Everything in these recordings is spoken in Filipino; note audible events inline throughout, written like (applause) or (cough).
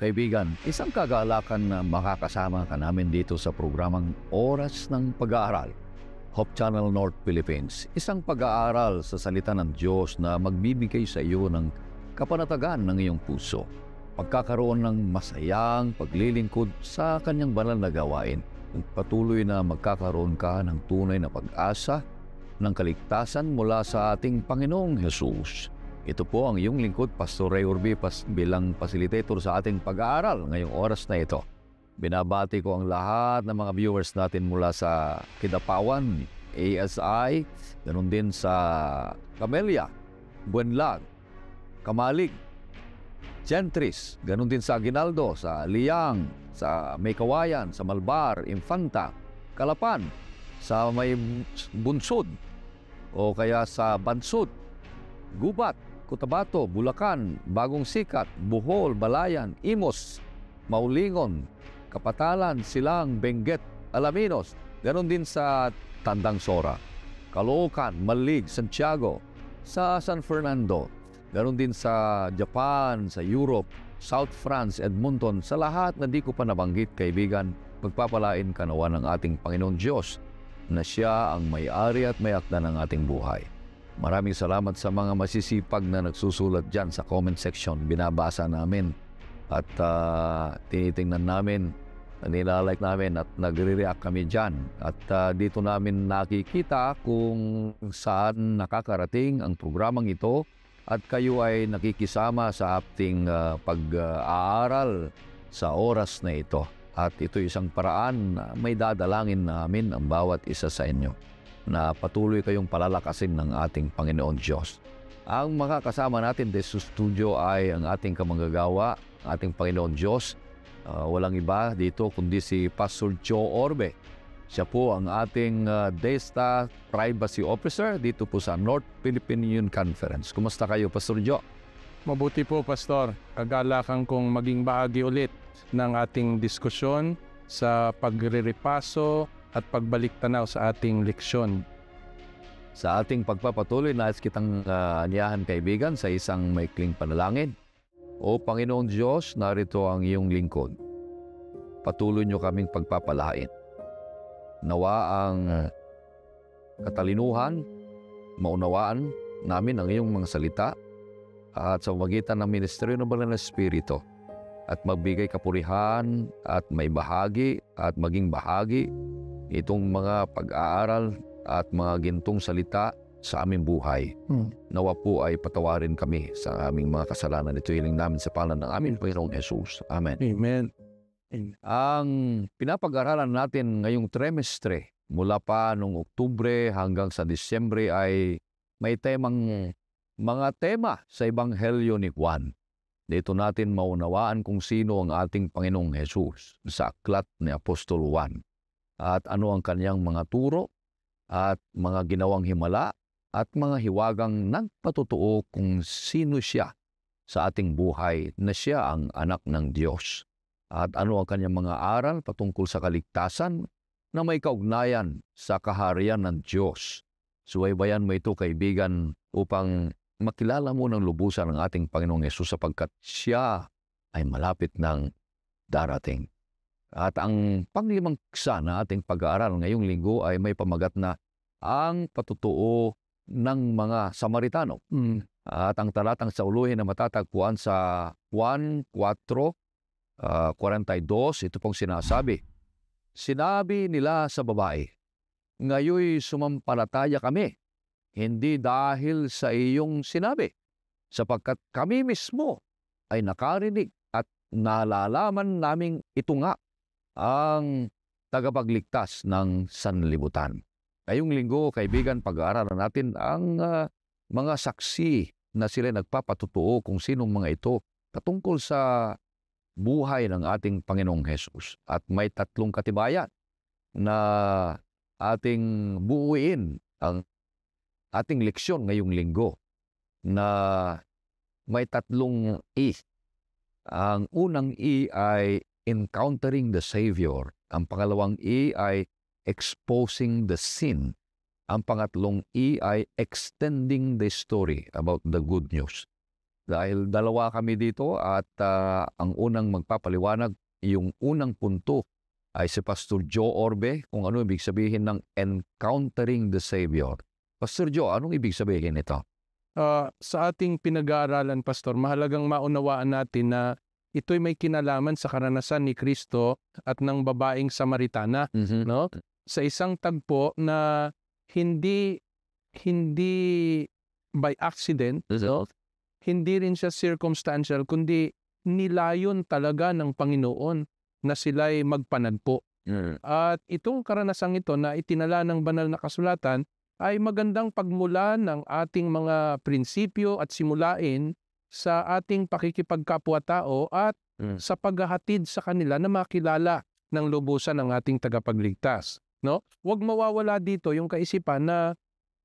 Kaibigan, isang kagalakan na makakasama ka namin dito sa programang Oras ng Pag-aaral. Hope Channel North Philippines, isang pag-aaral sa salita ng Diyos na magbibigay sa iyo ng kapanatagan ng iyong puso. Pagkakaroon ng masayang paglilingkod sa kanyang banal na gawain. Patuloy na magkakaroon ka ng tunay na pag-asa ng kaligtasan mula sa ating Panginoong Hesus. Ito po ang iyong lingkod, Pastor Ray Orbe, pas bilang facilitator sa ating pag-aaral ngayong oras na ito. Binabati ko ang lahat ng mga viewers natin mula sa Kidapawan, ASI, ganun din sa Camellia, Buenlag, Kamalig, Gentris, ganun din sa Aguinaldo, sa Liang, sa Maykawayan, sa Malbar, Infanta, Kalapan, sa may Bunsod, o kaya sa Bansod, Gubat, Cotabato, Bulacan, Bagong Sikat, Bohol, Balayan, Imos, Maulingon, Kapatalan, Silang, Benguet, Alaminos. Ganon din sa Tandang Sora, Caloocan, Malig, Santiago, sa San Fernando. Ganon din sa Japan, sa Europe, South France, Edmonton, sa lahat na di ko pa nabanggit, kaibigan, magpapalain kanawa ng ating Panginoon Diyos na siya ang may-ari at may akda ng ating buhay. Maraming salamat sa mga masisipag na nagsusulat dyan sa comment section. Binabasa namin at uh, tinitingnan namin, nilalike namin at nagre-react kami dyan. At uh, dito namin nakikita kung saan nakakarating ang programang ito at kayo ay nakikisama sa ating uh, pag-aaral sa oras na ito. At ito isang paraan na may dadalangin namin ang bawat isa sa inyo na patuloy kayong palalakasin ng ating Panginoon Diyos. Ang makakasama natin dito sa studio ay ang ating kamanggagawa, ating Panginoon Diyos. Uh, walang iba dito kundi si Pastor Joe Orbe. Siya po ang ating uh, DESTA Privacy Officer dito po sa North Philippine Union Conference. Kumusta kayo, Pastor Joe? Mabuti po, Pastor. Agalakan kong maging bahagi ulit ng ating diskusyon sa pagre-repaso at pagbalik tanaw sa ating leksyon. Sa ating pagpapatuloy, nais kitang uh, anyahan kaibigan sa isang maikling panalangin. O Panginoong Diyos, narito ang iyong lingkod. Patuloy niyo kaming pagpapalain. Nawa ang ah, katalinuhan, maunawaan namin ang iyong mga salita at sa magitan ng Ministeryo ng Banal na Espiritu at magbigay kapurihan at may bahagi at maging bahagi itong mga pag-aaral at mga gintong salita sa aming buhay. Hmm. Nawa po ay patawarin kami sa aming mga kasalanan. Ito hiling namin sa pangalan ng aming Panginoong Jesus. Amen. Amen. Amen. Ang pinapag-aralan natin ngayong trimestre mula pa noong Oktubre hanggang sa Disyembre ay may temang mga tema sa Ebanghelyo ni Juan. Dito natin maunawaan kung sino ang ating Panginoong Jesus sa aklat ni Apostol Juan at ano ang kanyang mga turo at mga ginawang himala at mga hiwagang nagpatotoo kung sino siya sa ating buhay na siya ang anak ng Diyos at ano ang kanyang mga aral patungkol sa kaligtasan na may kaugnayan sa kaharian ng Diyos. Suway bayan mo ito kaibigan upang makilala mo ng lubusan ng ating Panginoong Yesus sapagkat siya ay malapit ng darating. At ang panglimang ksa ating pag-aaral ngayong linggo ay may pamagat na ang patutuo ng mga Samaritano. Mm. At ang talatang sa uluhin na matatagpuan sa Juan 4, uh, 42, ito pong sinasabi. Sinabi nila sa babae, Ngayoy sumampalataya kami hindi dahil sa iyong sinabi, sapagkat kami mismo ay nakarinig at nalalaman naming ito nga ang tagapagligtas ng sanlibutan. Ngayong linggo, kaibigan, pag-aaralan natin ang uh, mga saksi na sila nagpapatutuo kung sinong mga ito katungkol sa buhay ng ating Panginoong Hesus. At may tatlong katibayan na ating buuin ang ating leksyon ngayong linggo na may tatlong E. Ang unang E ay encountering the Savior. Ang pangalawang E ay exposing the sin. Ang pangatlong E ay extending the story about the good news. Dahil dalawa kami dito at uh, ang unang magpapaliwanag, yung unang punto ay si Pastor Joe Orbe kung ano ibig sabihin ng encountering the Savior. Pastor Joe, anong ibig sabihin nito? Uh, sa ating pinag-aaralan, Pastor, mahalagang maunawaan natin na ito'y may kinalaman sa karanasan ni Kristo at ng babaeng Samaritana, mm-hmm. no? Sa isang tagpo na hindi hindi by accident, no? hindi rin siya circumstantial kundi nilayon talaga ng Panginoon na sila'y magpanagpo. Mm. At itong karanasang ito na itinala ng banal na kasulatan ay magandang pagmulan ng ating mga prinsipyo at simulain sa ating pakikipagkapwa-tao at mm. sa paghahatid sa kanila na makilala ng lubusan ng ating tagapagligtas. No? Huwag mawawala dito yung kaisipan na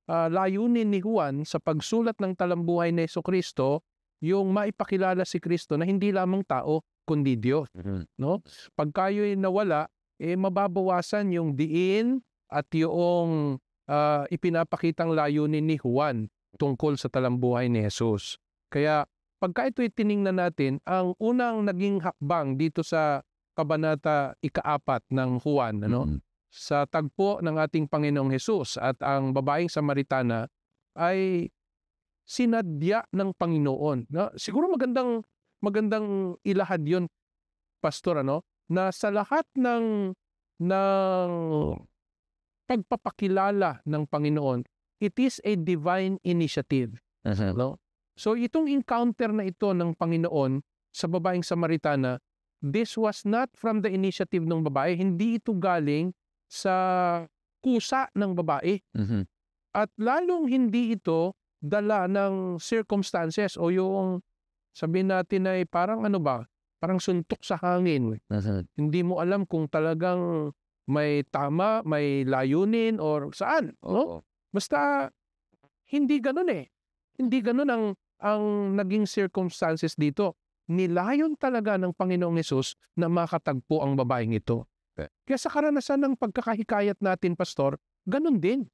uh, layunin ni Juan sa pagsulat ng talambuhay ni Yeso Kristo yung maipakilala si Kristo na hindi lamang tao kundi Diyos. Hmm. No? Pag kayo'y nawala, eh mababawasan yung diin at yung uh, ipinapakitang layunin ni Juan tungkol sa talambuhay ni Jesus. Kaya pagka ito itiningnan natin, ang unang naging hakbang dito sa kabanata ikaapat ng Juan, ano? Mm-hmm. Sa tagpo ng ating Panginoong Hesus at ang babaeng Samaritana ay sinadya ng Panginoon. No? Siguro magandang magandang ilahad 'yon, pastor ano, na sa lahat ng ng pagpapakilala ng Panginoon, it is a divine initiative. Uh-huh. No? So itong encounter na ito ng Panginoon sa babaeng Samaritana, this was not from the initiative ng babae, hindi ito galing sa kusa ng babae. Mm-hmm. At lalong hindi ito dala ng circumstances o yung sabihin natin ay parang ano ba, parang suntok sa hangin. Mm-hmm. Hindi mo alam kung talagang may tama, may layunin or saan, no? Basta hindi ganoon eh. Hindi ganoon ang ang naging circumstances dito. Nilayon talaga ng Panginoong Yesus na makatagpo ang babaeng ito. Kaya sa karanasan ng pagkakahikayat natin, Pastor, ganun din.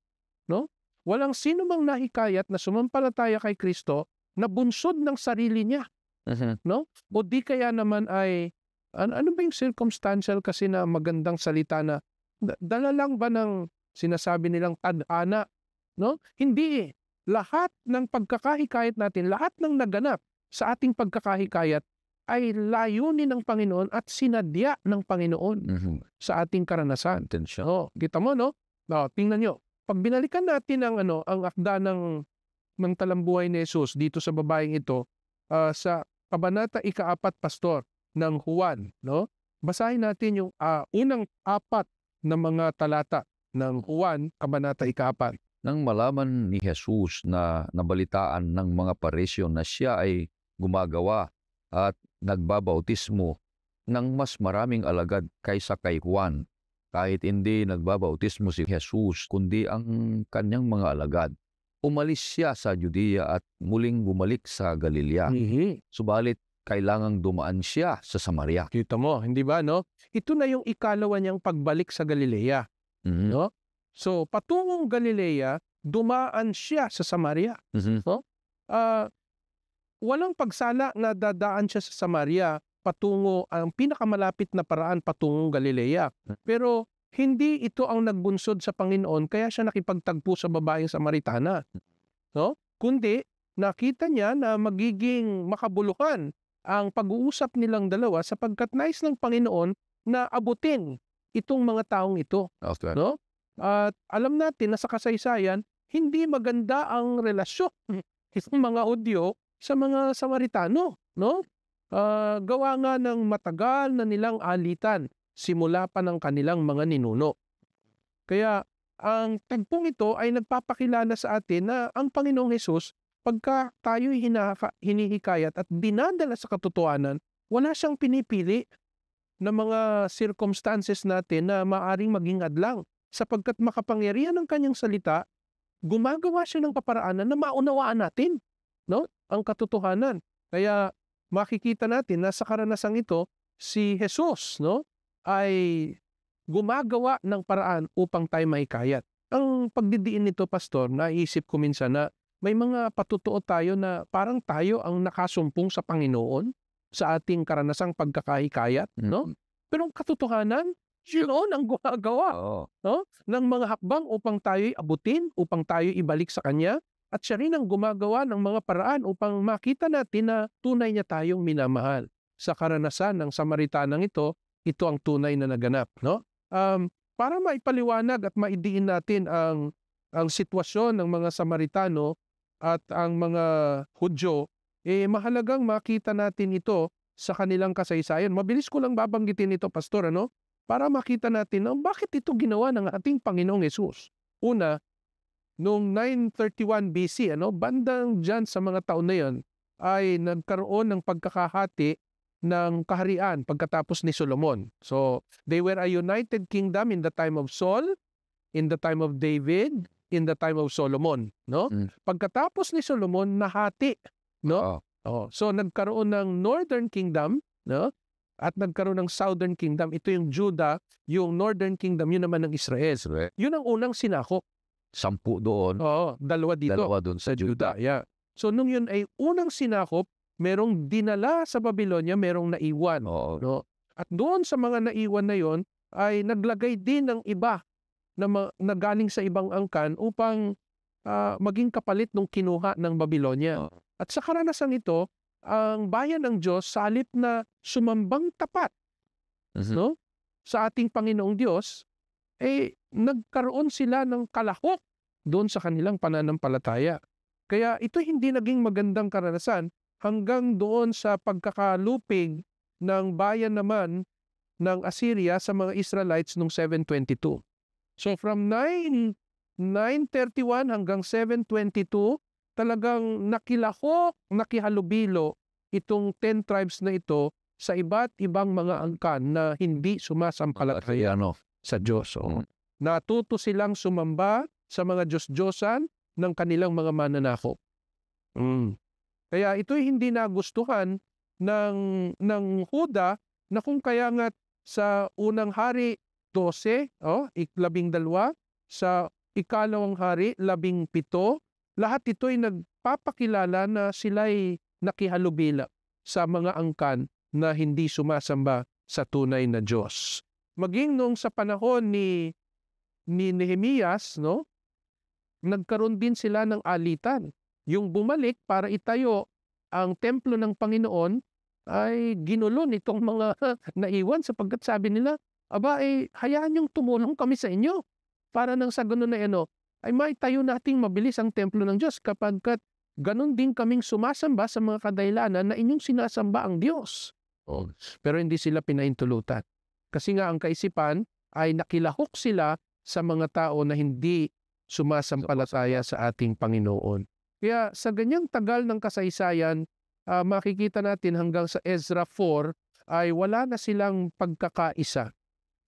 No? Walang sino mang nahikayat na sumampalataya kay Kristo na bunsod ng sarili niya. Mm-hmm. No? O di kaya naman ay ano, ano ba yung circumstantial kasi na magandang salita na dala lang ba ng sinasabi nilang tadhana? No? Hindi eh. Lahat ng pagkakahikayat natin, lahat ng naganap sa ating pagkakahikayat ay layunin ng Panginoon at sinadya ng Panginoon mm-hmm. sa ating karanasan. Intensya. Oh, kita mo no? Oh, tingnan nyo. Pag binalikan natin ang ano, ang akda ng ng talambuhay ni Jesus dito sa babaeng ito uh, sa kabanata ikaapat pastor ng Juan, no? Basahin natin yung uh, unang apat na mga talata ng Juan, Kabanata Ikapat. Nang malaman ni Jesus na nabalitaan ng mga paresyo na siya ay gumagawa at nagbabautismo ng mas maraming alagad kaysa kay Juan, kahit hindi nagbabautismo si Jesus kundi ang kanyang mga alagad, umalis siya sa Judea at muling bumalik sa Galilea. Mm-hmm. Subalit kailangang dumaan siya sa Samaria. Kita mo, hindi ba no? Ito na yung ikalawa niyang pagbalik sa Galilea. Mm-hmm. No? So, patungong Galilea, dumaan siya sa Samaria. Mm-hmm. No? Uh, walang pagsala na dadaan siya sa Samaria patungo ang pinakamalapit na paraan patungong Galilea. Mm. Pero hindi ito ang nagbunsod sa Panginoon kaya siya nakipagtagpo sa babaeng Samaritana. No? Kundi nakita niya na magiging makabuluhan ang pag-uusap nilang dalawa sapagkat nais nice ng Panginoon na abutin itong mga taong ito. Okay. No? At alam natin na sa kasaysayan, hindi maganda ang relasyon (laughs) ng mga audio sa mga Samaritano. No? Uh, gawa nga ng matagal na nilang alitan simula pa ng kanilang mga ninuno. Kaya ang tagpong ito ay nagpapakilala sa atin na ang Panginoong Hesus pagka tayo hinaka, hinihikayat at dinadala sa katotohanan, wala siyang pinipili na mga circumstances natin na maaring maging adlang. Sapagkat makapangyarihan ng kanyang salita, gumagawa siya ng kaparaanan na maunawaan natin no? ang katotohanan. Kaya makikita natin na sa karanasang ito, si Jesus no? ay gumagawa ng paraan upang tayo mahikayat. Ang pagdidiin nito, Pastor, naisip ko minsan na may mga patutuo tayo na parang tayo ang nakasumpong sa Panginoon sa ating karanasang pagkakahikayat, mm-hmm. no? Pero ang katotohanan, Panginoon ang gumagawa oh. no? ng mga hakbang upang tayo'y abutin, upang tayo ibalik sa Kanya, at siya rin ang gumagawa ng mga paraan upang makita natin na tunay niya tayong minamahal. Sa karanasan ng Samaritanang ito, ito ang tunay na naganap. No? Um, para maipaliwanag at maidiin natin ang, ang sitwasyon ng mga Samaritano, at ang mga Hudyo, eh mahalagang makita natin ito sa kanilang kasaysayan. Mabilis ko lang babanggitin ito, Pastor, ano? Para makita natin oh, bakit ito ginawa ng ating Panginoong Yesus. Una, noong 931 BC, ano, bandang dyan sa mga taon na yon, ay nagkaroon ng pagkakahati ng kaharian pagkatapos ni Solomon. So, they were a united kingdom in the time of Saul, in the time of David, in the time of Solomon, no? Mm. Pagkatapos ni Solomon nahati, no? Oh. So nagkaroon ng Northern Kingdom, no? At nagkaroon ng Southern Kingdom. Ito yung Judah, yung Northern Kingdom, yun naman ng Israel. Israel. Yun ang unang sinakop. Sampu doon. Oo, dalawa dito. Dalawa doon sa, sa Judah. Judah. Yeah. So nung yun ay unang sinakop, merong dinala sa Babylonia, merong naiwan. Oo. No? At doon sa mga naiwan na yun, ay naglagay din ng iba na, ma- na galing sa ibang angkan upang uh, maging kapalit ng kinuha ng Babylonia. At sa karanasan ito, ang bayan ng Diyos salit na sumambang tapat mm-hmm. no sa ating Panginoong Diyos eh nagkaroon sila ng kalahok doon sa kanilang pananampalataya. Kaya ito hindi naging magandang karanasan hanggang doon sa pagkakalupig ng bayan naman ng Assyria sa mga Israelites noong 722. So from 9, 9.31 hanggang 7.22, talagang nakilahok, nakihalubilo itong 10 tribes na ito sa iba't ibang mga angkan na hindi sumasampalataya ano, sa Diyos. Oh. Natuto silang sumamba sa mga Diyos-Diyosan ng kanilang mga mananakop. Mm. Kaya ito'y hindi nagustuhan ng, ng Huda na kung kaya nga sa unang hari 12, oh, iklabing dalawa, sa ikalawang hari, labing pito, lahat ito ay nagpapakilala na sila ay nakihalubila sa mga angkan na hindi sumasamba sa tunay na Diyos. Maging nung sa panahon ni ni Nehemias, no? Nagkaroon din sila ng alitan. Yung bumalik para itayo ang templo ng Panginoon ay ginulo nitong mga (laughs) naiwan sapagkat sabi nila, aba eh, hayaan niyong tumulong kami sa inyo para nang sa ganun na ano, ay may tayo nating mabilis ang templo ng Diyos kapagkat ganun din kaming sumasamba sa mga kadailanan na inyong sinasamba ang Diyos. Oh. Pero hindi sila pinaintulutan. Kasi nga ang kaisipan ay nakilahok sila sa mga tao na hindi sumasampalataya sa ating Panginoon. Kaya sa ganyang tagal ng kasaysayan, uh, makikita natin hanggang sa Ezra 4 ay wala na silang pagkakaisa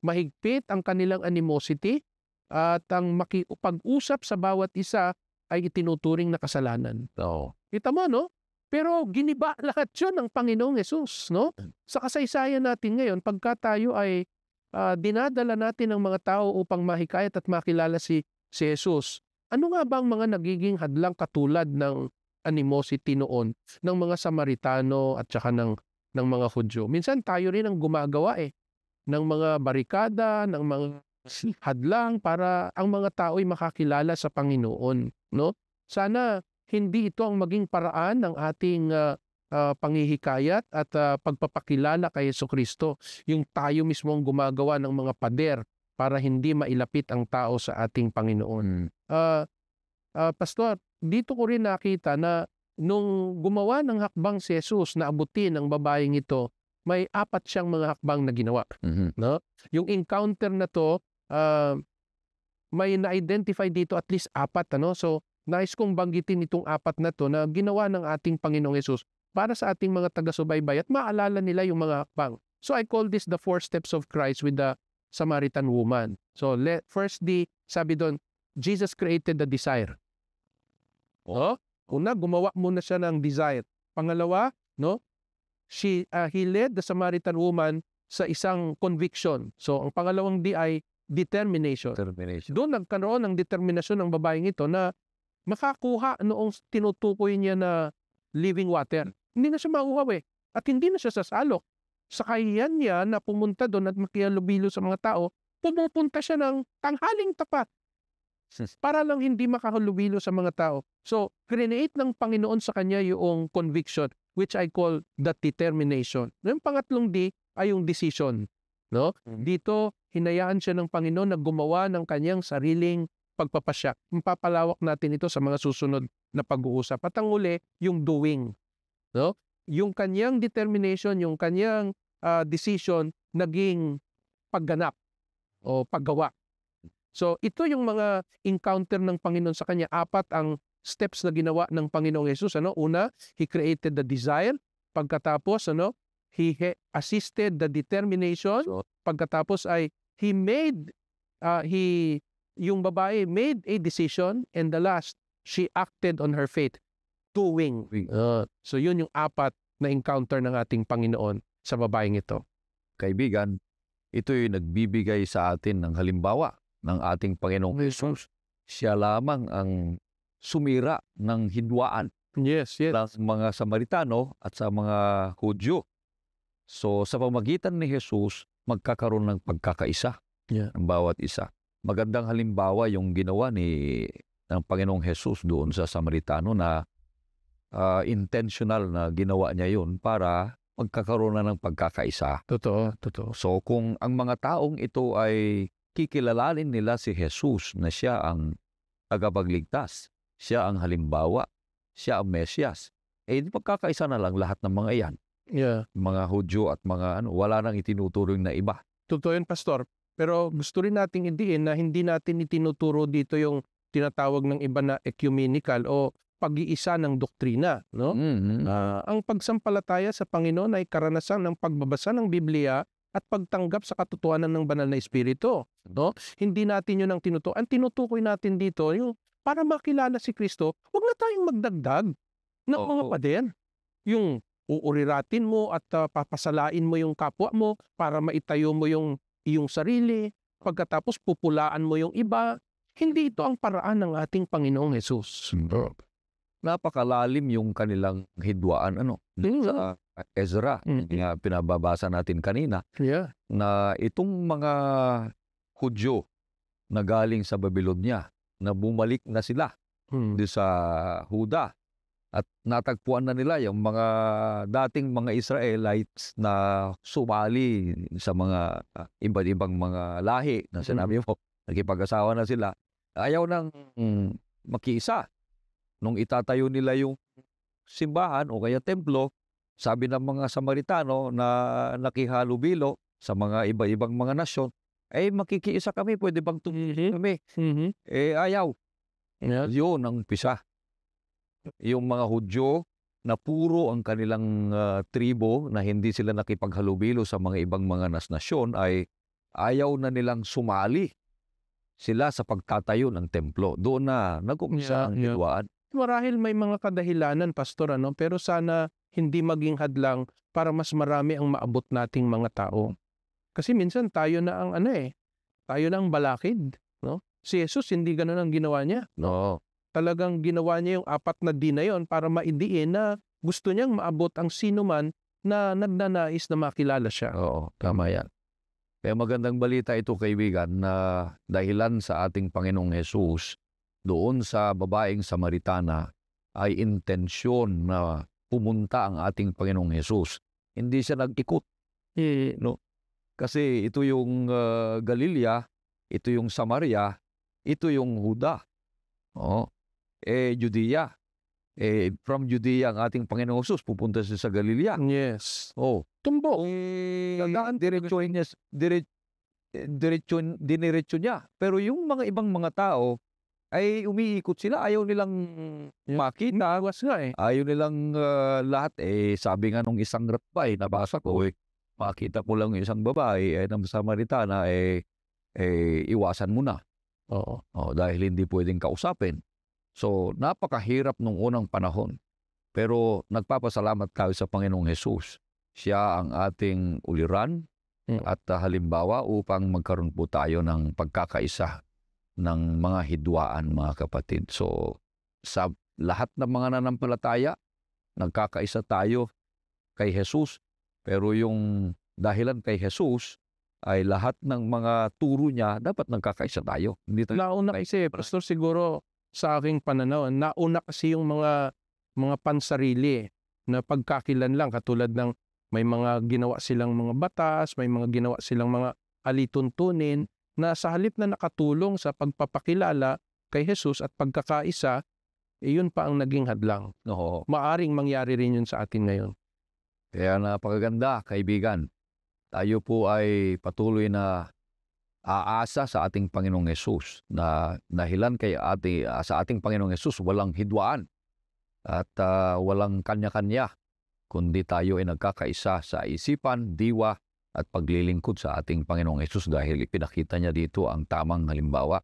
mahigpit ang kanilang animosity at ang makipag-usap sa bawat isa ay itinuturing na kasalanan. Oo. Kita mo, no? Pero giniba (laughs) lahat yun ng Panginoong Yesus, no? Sa kasaysayan natin ngayon, pagka tayo ay uh, dinadala natin ng mga tao upang mahikayat at makilala si, si Jesus, ano nga ba ang mga nagiging hadlang katulad ng animosity noon ng mga Samaritano at saka ng, ng mga Hudyo? Minsan tayo rin ang gumagawa eh ng mga barikada, ng mga hadlang para ang mga tao ay makakilala sa Panginoon, no? Sana hindi ito ang maging paraan ng ating uh, uh, panghihikayat at uh, pagpapakilala kay Yeso Kristo, yung tayo mismo ang gumagawa ng mga pader para hindi mailapit ang tao sa ating Panginoon. Uh, uh, Pastor, dito ko rin nakita na nung gumawa ng hakbang si Jesus na abutin ang babaeng ito, may apat siyang mga hakbang na ginawa. Mm-hmm. No? Yung encounter na to, uh, may na-identify dito at least apat. Ano? So, nais kong banggitin itong apat na to na ginawa ng ating Panginoong Yesus para sa ating mga taga-subaybay at maalala nila yung mga hakbang. So, I call this the four steps of Christ with the Samaritan woman. So, let, first D, sabi doon, Jesus created the desire. Oh. No? Una, gumawa muna siya ng desire. Pangalawa, no? she, uh, he led the Samaritan woman sa isang conviction. So, ang pangalawang D ay determination. determination. Doon nagkaroon ng determinasyon ng babaeng ito na makakuha noong tinutukoy niya na living water. Hindi na siya mauhaw eh. At hindi na siya sasalok. Sa kahiyan niya na pumunta doon at makialubilo sa mga tao, pumupunta siya ng tanghaling tapat (laughs) para lang hindi makahulubilo sa mga tao. So, create ng Panginoon sa kanya yung conviction which I call the determination. Yung pangatlong D ay yung decision. No? Mm. Dito, hinayaan siya ng Panginoon na gumawa ng kanyang sariling pagpapasya. Mapapalawak natin ito sa mga susunod na pag-uusap. At ang uli, yung doing. No? Yung kanyang determination, yung kanyang uh, decision, naging pagganap o paggawa. So, ito yung mga encounter ng Panginoon sa kanya. Apat ang steps na ginawa ng Panginoong Yesus. Ano? Una, He created the desire. Pagkatapos, ano? He assisted the determination. Pagkatapos ay He made, uh, he, yung babae made a decision. And the last, she acted on her faith. Doing. Uh, so yun yung apat na encounter ng ating Panginoon sa babaeng ito. Kaibigan, ito ito'y nagbibigay sa atin ng halimbawa ng ating Panginoong Jesus. Siya lamang ang sumira ng hidwaan yes, yes. ng mga Samaritano at sa mga Hudyo. So sa pamagitan ni Jesus, magkakaroon ng pagkakaisa yeah. ng bawat isa. Magandang halimbawa yung ginawa ni ng Panginoong Jesus doon sa Samaritano na uh, intentional na ginawa niya yun para magkakaroon na ng pagkakaisa. Totoo, totoo. So kung ang mga taong ito ay kikilalanin nila si Jesus na siya ang tagapagligtas, siya ang halimbawa. Siya ang Mesyas. Eh, magkakaisa na lang lahat ng mga iyan. Yeah. Mga Hudyo at mga ano, wala nang itinuturing na iba. Totoo yun, Pastor. Pero gusto rin nating indiin na hindi natin itinuturo dito yung tinatawag ng iba na ecumenical o pag-iisa ng doktrina. No? Mm-hmm. Uh, ang pagsampalataya sa Panginoon ay karanasan ng pagbabasa ng Biblia at pagtanggap sa katotohanan ng banal na espiritu. No? Mm. Hindi natin yun ang tinutukoy. Ang tinutukoy natin dito, yung para makilala si Kristo, huwag na tayong magdagdag ng oh, mga pader. Yung uuriratin mo at uh, papasalain mo yung kapwa mo para maitayo mo yung iyong sarili, pagkatapos pupulaan mo yung iba. Hindi ito ang paraan ng ating Panginoong Yesus. Napakalalim yung kanilang hidwaan ano mm-hmm. sa Ezra mm-hmm. na pinababasa natin kanina yeah. na itong mga Hudyo na galing sa Babylonia na bumalik na sila hmm. doon sa Huda. At natagpuan na nila yung mga dating mga Israelites na sumali sa mga uh, iba't ibang mga lahi na sinabi hmm. mo, hmm. asawa na sila. Ayaw nang mm, makiisa. Nung itatayo nila yung simbahan o kaya templo, sabi ng mga Samaritano na nakihalubilo sa mga iba-ibang mga nasyon, eh, makikiisa kami, pwede bang tumulong mm-hmm. kami? Mm-hmm. Eh, ayaw. Yeah. Yun ang umpisa. Yung mga Hudyo na puro ang kanilang uh, tribo na hindi sila nakipaghalubilo sa mga ibang mga nasnasyon ay ayaw na nilang sumali sila sa pagtatayo ng templo. Doon na nag-umpisa yeah, ang yeah. Hidwaan. Marahil may mga kadahilanan, Pastor, ano? pero sana hindi maging hadlang para mas marami ang maabot nating mga tao kasi minsan tayo na ang ano eh, tayo na ang balakid, no? Si Jesus hindi ganoon ang ginawa niya. No. Talagang ginawa niya yung apat na di na yon para maidiin na gusto niyang maabot ang sino man na nagnanais na makilala siya. Oo, tama yan. Kaya magandang balita ito kaibigan na dahilan sa ating Panginoong Hesus doon sa babaeng Samaritana ay intensyon na pumunta ang ating Panginoong Hesus. Hindi siya nag-ikot. Eh, no? Kasi ito yung uh, Galilea, ito yung Samaria, ito yung Huda. Oh. Eh, Judea. Eh, from Judea ang ating Panginoong Hesus pupunta siya sa Galilea. Yes. Oh. Tumbo. Eh, Dadaan diretso niya, dire, eh, diretso, niya. Pero yung mga ibang mga tao, ay umiikot sila. Ayaw nilang yeah. makita. Was nga eh. Ayaw nilang uh, lahat. Eh, sabi nga nung isang rat ba nabasa ko eh, makita ko lang isang babae ay eh, nang Samaritana, eh, eh, iwasan mo na. Oo. Oh, dahil hindi pwedeng kausapin. So, napakahirap nung unang panahon. Pero nagpapasalamat tayo sa Panginoong Hesus. Siya ang ating uliran hmm. at uh, halimbawa upang magkaroon po tayo ng pagkakaisa ng mga hidwaan, mga kapatid. So, sa lahat ng mga nanampalataya, nagkakaisa tayo kay Jesus pero yung dahilan kay Jesus ay lahat ng mga turo niya dapat nagkakaisa tayo. Hindi tayo nauna kasi, Pastor, siguro sa aking pananaw, nauna kasi yung mga mga pansarili na pagkakilan lang katulad ng may mga ginawa silang mga batas, may mga ginawa silang mga alituntunin na sa halip na nakatulong sa pagpapakilala kay Jesus at pagkakaisa, iyon eh, pa ang naging hadlang. Oo. Maaring mangyari rin yun sa atin ngayon. Kaya napakaganda kaibigan, tayo po ay patuloy na aasa sa ating Panginoong Yesus na nahilan kay ati, ah, sa ating Panginoong Yesus walang hidwaan at uh, walang kanya-kanya kundi tayo ay nagkakaisa sa isipan, diwa at paglilingkod sa ating Panginoong Yesus dahil ipinakita niya dito ang tamang halimbawa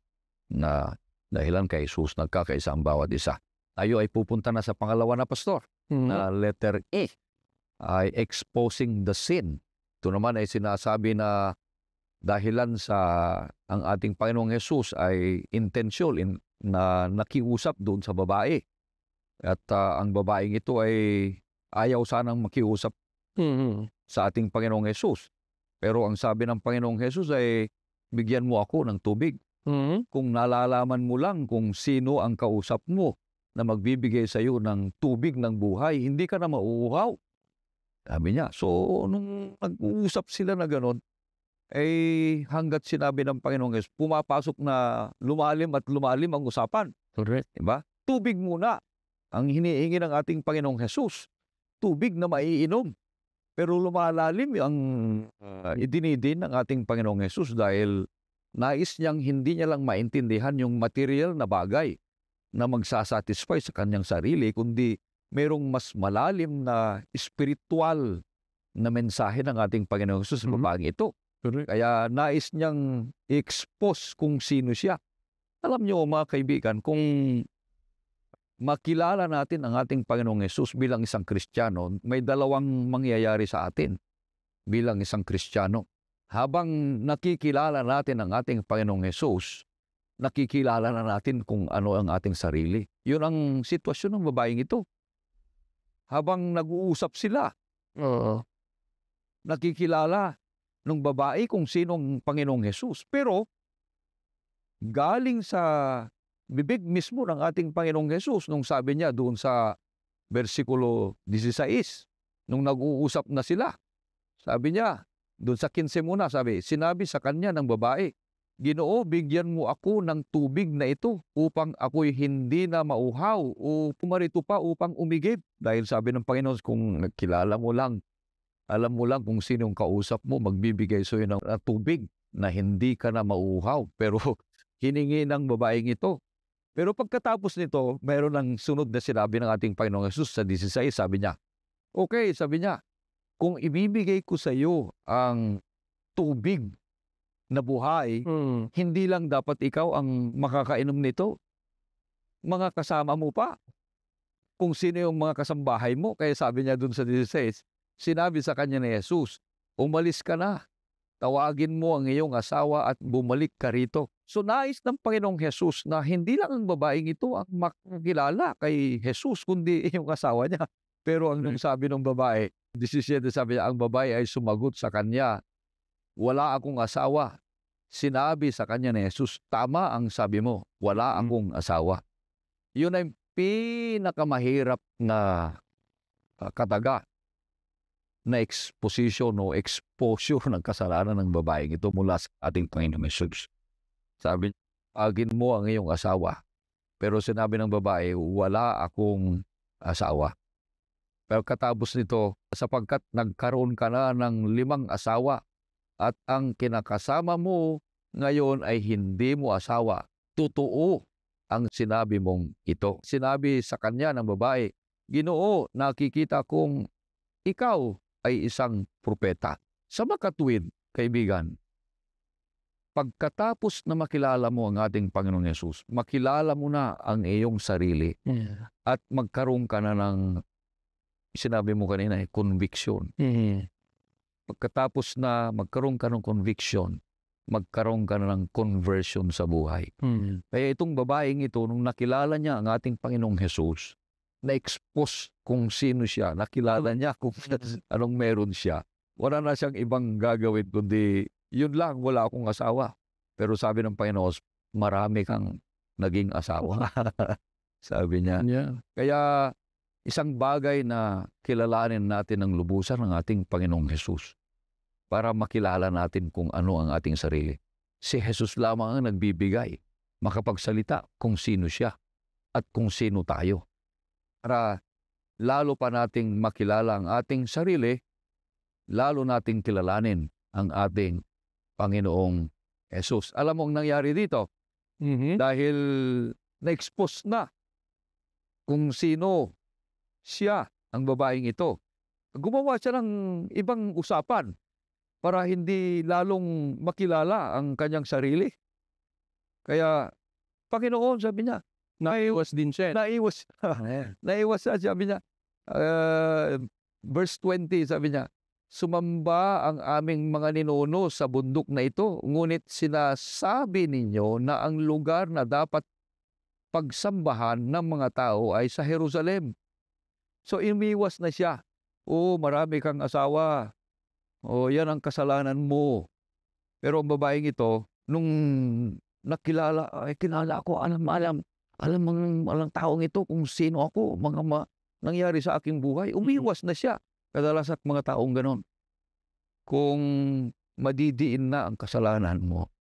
na dahilan kay Yesus nagkakaisa ang bawat isa. Tayo ay pupunta na sa pangalawa na pastor mm-hmm. na letter E ay exposing the sin. Ito naman ay sinasabi na dahilan sa ang ating Panginoong Yesus ay intentional in, na nakiusap doon sa babae. At uh, ang babaeng ito ay ayaw sanang makiusap mm-hmm. sa ating Panginoong Yesus. Pero ang sabi ng Panginoong Yesus ay bigyan mo ako ng tubig. Mm-hmm. Kung nalalaman mo lang kung sino ang kausap mo na magbibigay sa iyo ng tubig ng buhay, hindi ka na mauuhaw. Sabi niya. So, nung nag-uusap sila na gano'n, eh hanggat sinabi ng Panginoong Yesus, pumapasok na lumalim at lumalim ang usapan. Correct. Diba? Tubig muna ang hinihingi ng ating Panginoong Hesus. Tubig na maiinom. Pero lumalalim ang uh, idinidin ng ating Panginoong Hesus dahil nais niyang hindi niya lang maintindihan yung material na bagay na magsasatisfy sa kanyang sarili, kundi merong mas malalim na spiritual na mensahe ng ating Panginoong Jesus sa mm-hmm. babaeng mm ito. Correct. Kaya nais niyang expose kung sino siya. Alam niyo mga kaibigan, kung makilala natin ang ating Panginoong Yesus bilang isang Kristiyano, may dalawang mangyayari sa atin bilang isang Kristiyano. Habang nakikilala natin ang ating Panginoong Yesus, nakikilala na natin kung ano ang ating sarili. Yun ang sitwasyon ng babaeng ito habang nag-uusap sila. Oo. Nakikilala ng babae kung sinong Panginoong Hesus. Pero galing sa bibig mismo ng ating Panginoong Hesus nung sabi niya doon sa versikulo 16, nung nag-uusap na sila. Sabi niya, doon sa 15 muna, sabi, sinabi sa kanya ng babae, Ginoo, bigyan mo ako ng tubig na ito upang ako'y hindi na mauhaw o pumarito pa upang umigib. Dahil sabi ng Panginoon, kung nakilala mo lang, alam mo lang kung sinong kausap mo, magbibigay sa'yo ng tubig na hindi ka na mauhaw. (laughs) Pero hiningi ng babaeng ito. Pero pagkatapos nito, mayroon ng sunod na sinabi ng ating Panginoong Yesus sa 16, sabi niya, Okay, sabi niya, kung ibibigay ko sa iyo ang tubig na buhay, mm. hindi lang dapat ikaw ang makakainom nito. Mga kasama mo pa. Kung sino yung mga kasambahay mo, kaya sabi niya dun sa 16, sinabi sa kanya ni Jesus, umalis ka na, tawagin mo ang iyong asawa at bumalik ka rito. So nais ng Panginoong Jesus na hindi lang ang babaeng ito ang makakilala kay Jesus, kundi (laughs) yung asawa niya. Pero ang hmm. sabi ng babae, 17 sabi niya, ang babae ay sumagot sa kanya, wala akong asawa. Sinabi sa kanya ni Jesus, tama ang sabi mo, wala mm. akong asawa. Yun ay pinakamahirap na ah, kataga na exposition o exposure (laughs) ng kasalanan ng babaeng ito mula sa ating Panginoong Jesus. Sabi, agin mo ang iyong asawa. Pero sinabi ng babae, wala akong asawa. Pero katapos nito, sapagkat nagkaroon ka na ng limang asawa, at ang kinakasama mo ngayon ay hindi mo asawa. Totoo ang sinabi mong ito. Sinabi sa kanya ng babae, Ginoo, nakikita kong ikaw ay isang propeta. Sa makatuwid, kaibigan, pagkatapos na makilala mo ang ating Panginoong Yesus, makilala mo na ang iyong sarili yeah. at magkaroon ka na ng, sinabi mo kanina, conviction. Eh, yeah pagkatapos na magkaroon ka ng conviction, magkaroon ka ng conversion sa buhay. Mm. Kaya itong babaeng ito, nung nakilala niya ang ating Panginoong Jesus, na-expose kung sino siya, nakilala niya kung hmm. (laughs) anong meron siya. Wala na siyang ibang gagawin kundi, yun lang, wala akong asawa. Pero sabi ng Panginoon, marami kang naging asawa. (laughs) sabi niya. Yeah. Kaya isang bagay na kilalanin natin ng lubusan ng ating Panginoong Jesus para makilala natin kung ano ang ating sarili. Si Jesus lamang ang nagbibigay, makapagsalita kung sino siya at kung sino tayo. Para lalo pa nating makilala ang ating sarili, lalo nating kilalanin ang ating Panginoong Jesus. Alam mo ang nangyari dito? Mm-hmm. Dahil na-expose na kung sino siya, ang babaeng ito. Gumawa siya ng ibang usapan para hindi lalong makilala ang kanyang sarili. Kaya, Panginoon, sabi niya, naiwas din siya. Naiwas. (laughs) naiwas siya, sabi niya. Uh, verse 20, sabi niya, Sumamba ang aming mga ninuno sa bundok na ito, ngunit sinasabi ninyo na ang lugar na dapat pagsambahan ng mga tao ay sa Jerusalem. So imiwas na siya. Oo, marami kang asawa, o yan ang kasalanan mo. Pero ang babaeng ito, nung nakilala, ay kilala ako, alam, alam, alam ng alang taong ito kung sino ako, mga ma, nangyari sa aking buhay, umiwas na siya. Kadalas at mga taong ganon. Kung madidiin na ang kasalanan mo,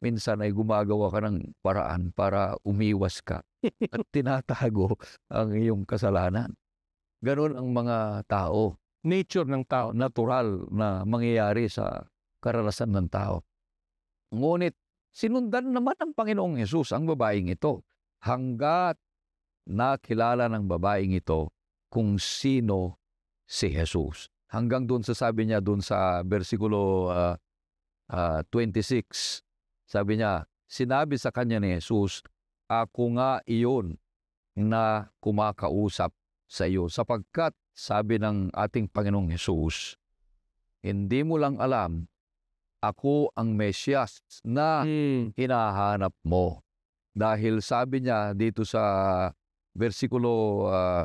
minsan ay gumagawa ka ng paraan para umiwas ka at (laughs) tinatago ang iyong kasalanan. Ganon ang mga tao nature ng tao, natural na mangyayari sa karanasan ng tao. Ngunit sinundan naman ng Panginoong Yesus ang babaeng ito hanggat nakilala ng babaeng ito kung sino si Jesus. Hanggang doon sa sabi niya doon sa bersikulo uh, ah, uh, ah, 26, sabi niya, sinabi sa kanya ni Jesus, ako nga iyon na kumakausap sa iyo sapagkat sabi ng ating Panginoong Hesus, hindi mo lang alam, ako ang Mesyas na hmm. hinahanap mo. Dahil sabi niya dito sa versikulo uh, ah,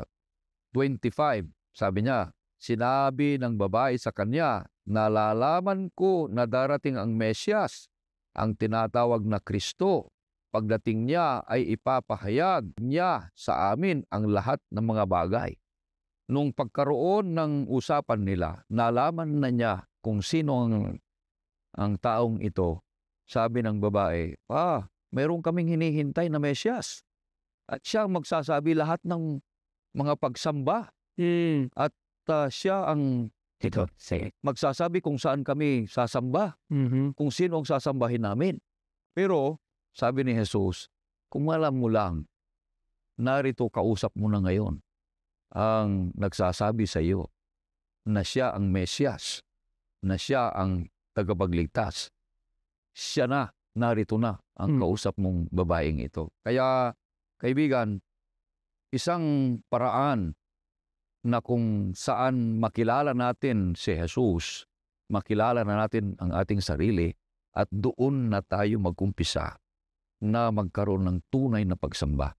25, sabi niya, sinabi ng babae sa kanya, nalalaman ko na darating ang Mesyas, ang tinatawag na Kristo. Pagdating niya ay ipapahayag niya sa amin ang lahat ng mga bagay. Nung pagkaroon ng usapan nila, nalaman na niya kung sino ang, ang taong ito. Sabi ng babae, ah, mayroon kaming hinihintay na mesyas. At siya ang magsasabi lahat ng mga pagsamba. Mm. At uh, siya ang ito, magsasabi kung saan kami sasamba, mm-hmm. kung sino ang sasambahin namin. Pero, sabi ni Jesus, kung alam mo lang, narito kausap mo na ngayon ang nagsasabi sa iyo na siya ang Mesyas, na siya ang tagapagligtas. Siya na, narito na ang hmm. kausap mong babaeng ito. Kaya, kaibigan, isang paraan na kung saan makilala natin si Jesus, makilala na natin ang ating sarili at doon na tayo magkumpisa na magkaroon ng tunay na pagsamba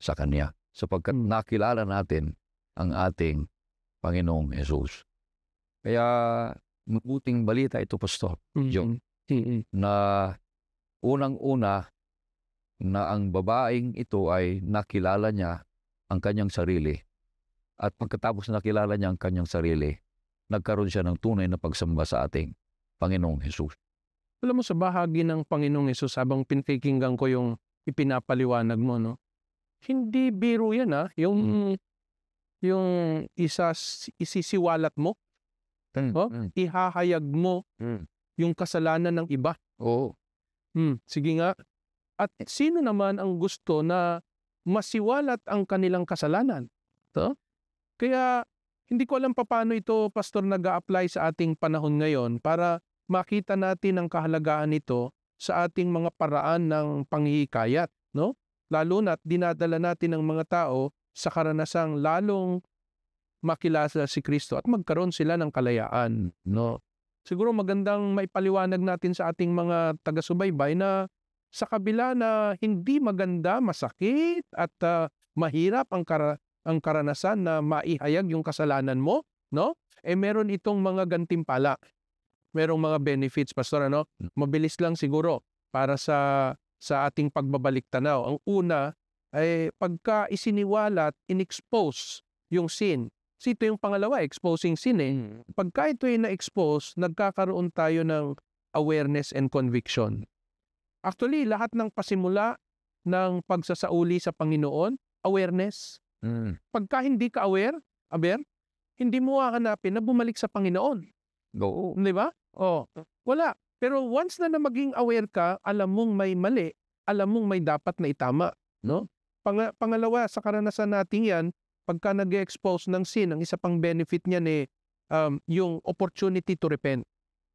sa Kanya sapagkat hmm. nakilala natin ang ating Panginoong Jesus. Kaya mabuting balita ito, Pastor, mm-hmm. John, na unang-una na ang babaeng ito ay nakilala niya ang kanyang sarili. At pagkatapos nakilala niya ang kanyang sarili, nagkaroon siya ng tunay na pagsamba sa ating Panginoong Jesus. Alam mo sa bahagi ng Panginoong Yesus habang pinakikinggan ko yung ipinapaliwanag mo, no? Hindi biro yan ah. Yung, mm. yung isas, isisiwalat mo, mm. oh, mm. ihahayag mo mm. yung kasalanan ng iba. Oo. Oh. Mm, sige nga. At sino naman ang gusto na masiwalat ang kanilang kasalanan? To? Kaya hindi ko alam paano ito, Pastor, nag apply sa ating panahon ngayon para makita natin ang kahalagaan nito sa ating mga paraan ng panghihikayat, no? lalo na't dinadala natin ang mga tao sa karanasang lalong makilala si Kristo at magkaroon sila ng kalayaan. No? Siguro magandang maipaliwanag natin sa ating mga taga-subaybay na sa kabila na hindi maganda, masakit at uh, mahirap ang kar- ang karanasan na maihayag yung kasalanan mo, no? Eh meron itong mga gantimpala. Merong mga benefits, pastor ano? Hmm. Mabilis lang siguro para sa sa ating pagbabalik tanaw. Ang una ay pagka isiniwala at inexpose yung sin. Sito yung pangalawa, exposing sin eh. Hmm. Pagka ito ay na-expose, nagkakaroon tayo ng awareness and conviction. Actually, lahat ng pasimula ng pagsasauli sa Panginoon, awareness. Mm. Pagka hindi ka aware, aber, hindi mo hahanapin na bumalik sa Panginoon. Oo. Di ba? Oh, wala. Pero once na na maging aware ka, alam mong may mali, alam mong may dapat na itama, no? Pang- pangalawa, sa karanasan natin 'yan, pagka nag-expose ng sin, ang isa pang benefit niyan eh um, yung opportunity to repent.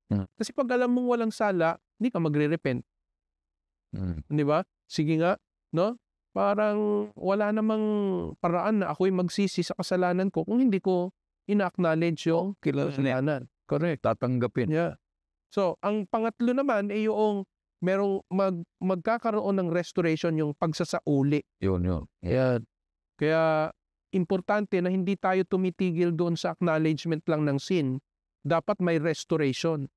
Mm. Kasi pag alam mong walang sala, hindi ka magre-repent. Mm. 'Di ba? Sige nga, no? Parang wala namang paraan na ako'y magsisi sa kasalanan ko kung hindi ko ina-acknowledge yung kilalanan. Correct. Tatanggapin. Yeah. So, ang pangatlo naman ay eh, yung merong mag, magkakaroon ng restoration yung pagsasauli. Yun, yun. Yeah. Kaya, importante na hindi tayo tumitigil doon sa acknowledgement lang ng sin. Dapat may restoration.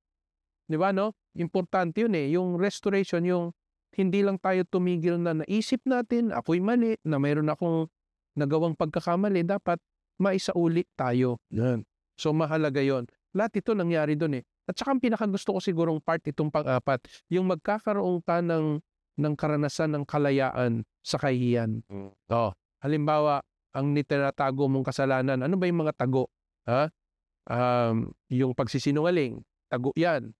Di ba, no? Importante yun eh. Yung restoration, yung hindi lang tayo tumigil na naisip natin, ako'y mali, na mayroon akong nagawang pagkakamali, dapat maisauli tayo. Yan. So, mahalaga yon Lahat ito nangyari doon eh. At saka ang pinakagusto ko sigurong part itong pang-apat, yung magkakaroon ka ng, ng karanasan ng kalayaan sa kahihiyan. Mm. Oh, halimbawa, ang nitinatago mong kasalanan, ano ba yung mga tago? Ha? Um, yung pagsisinungaling, tago yan.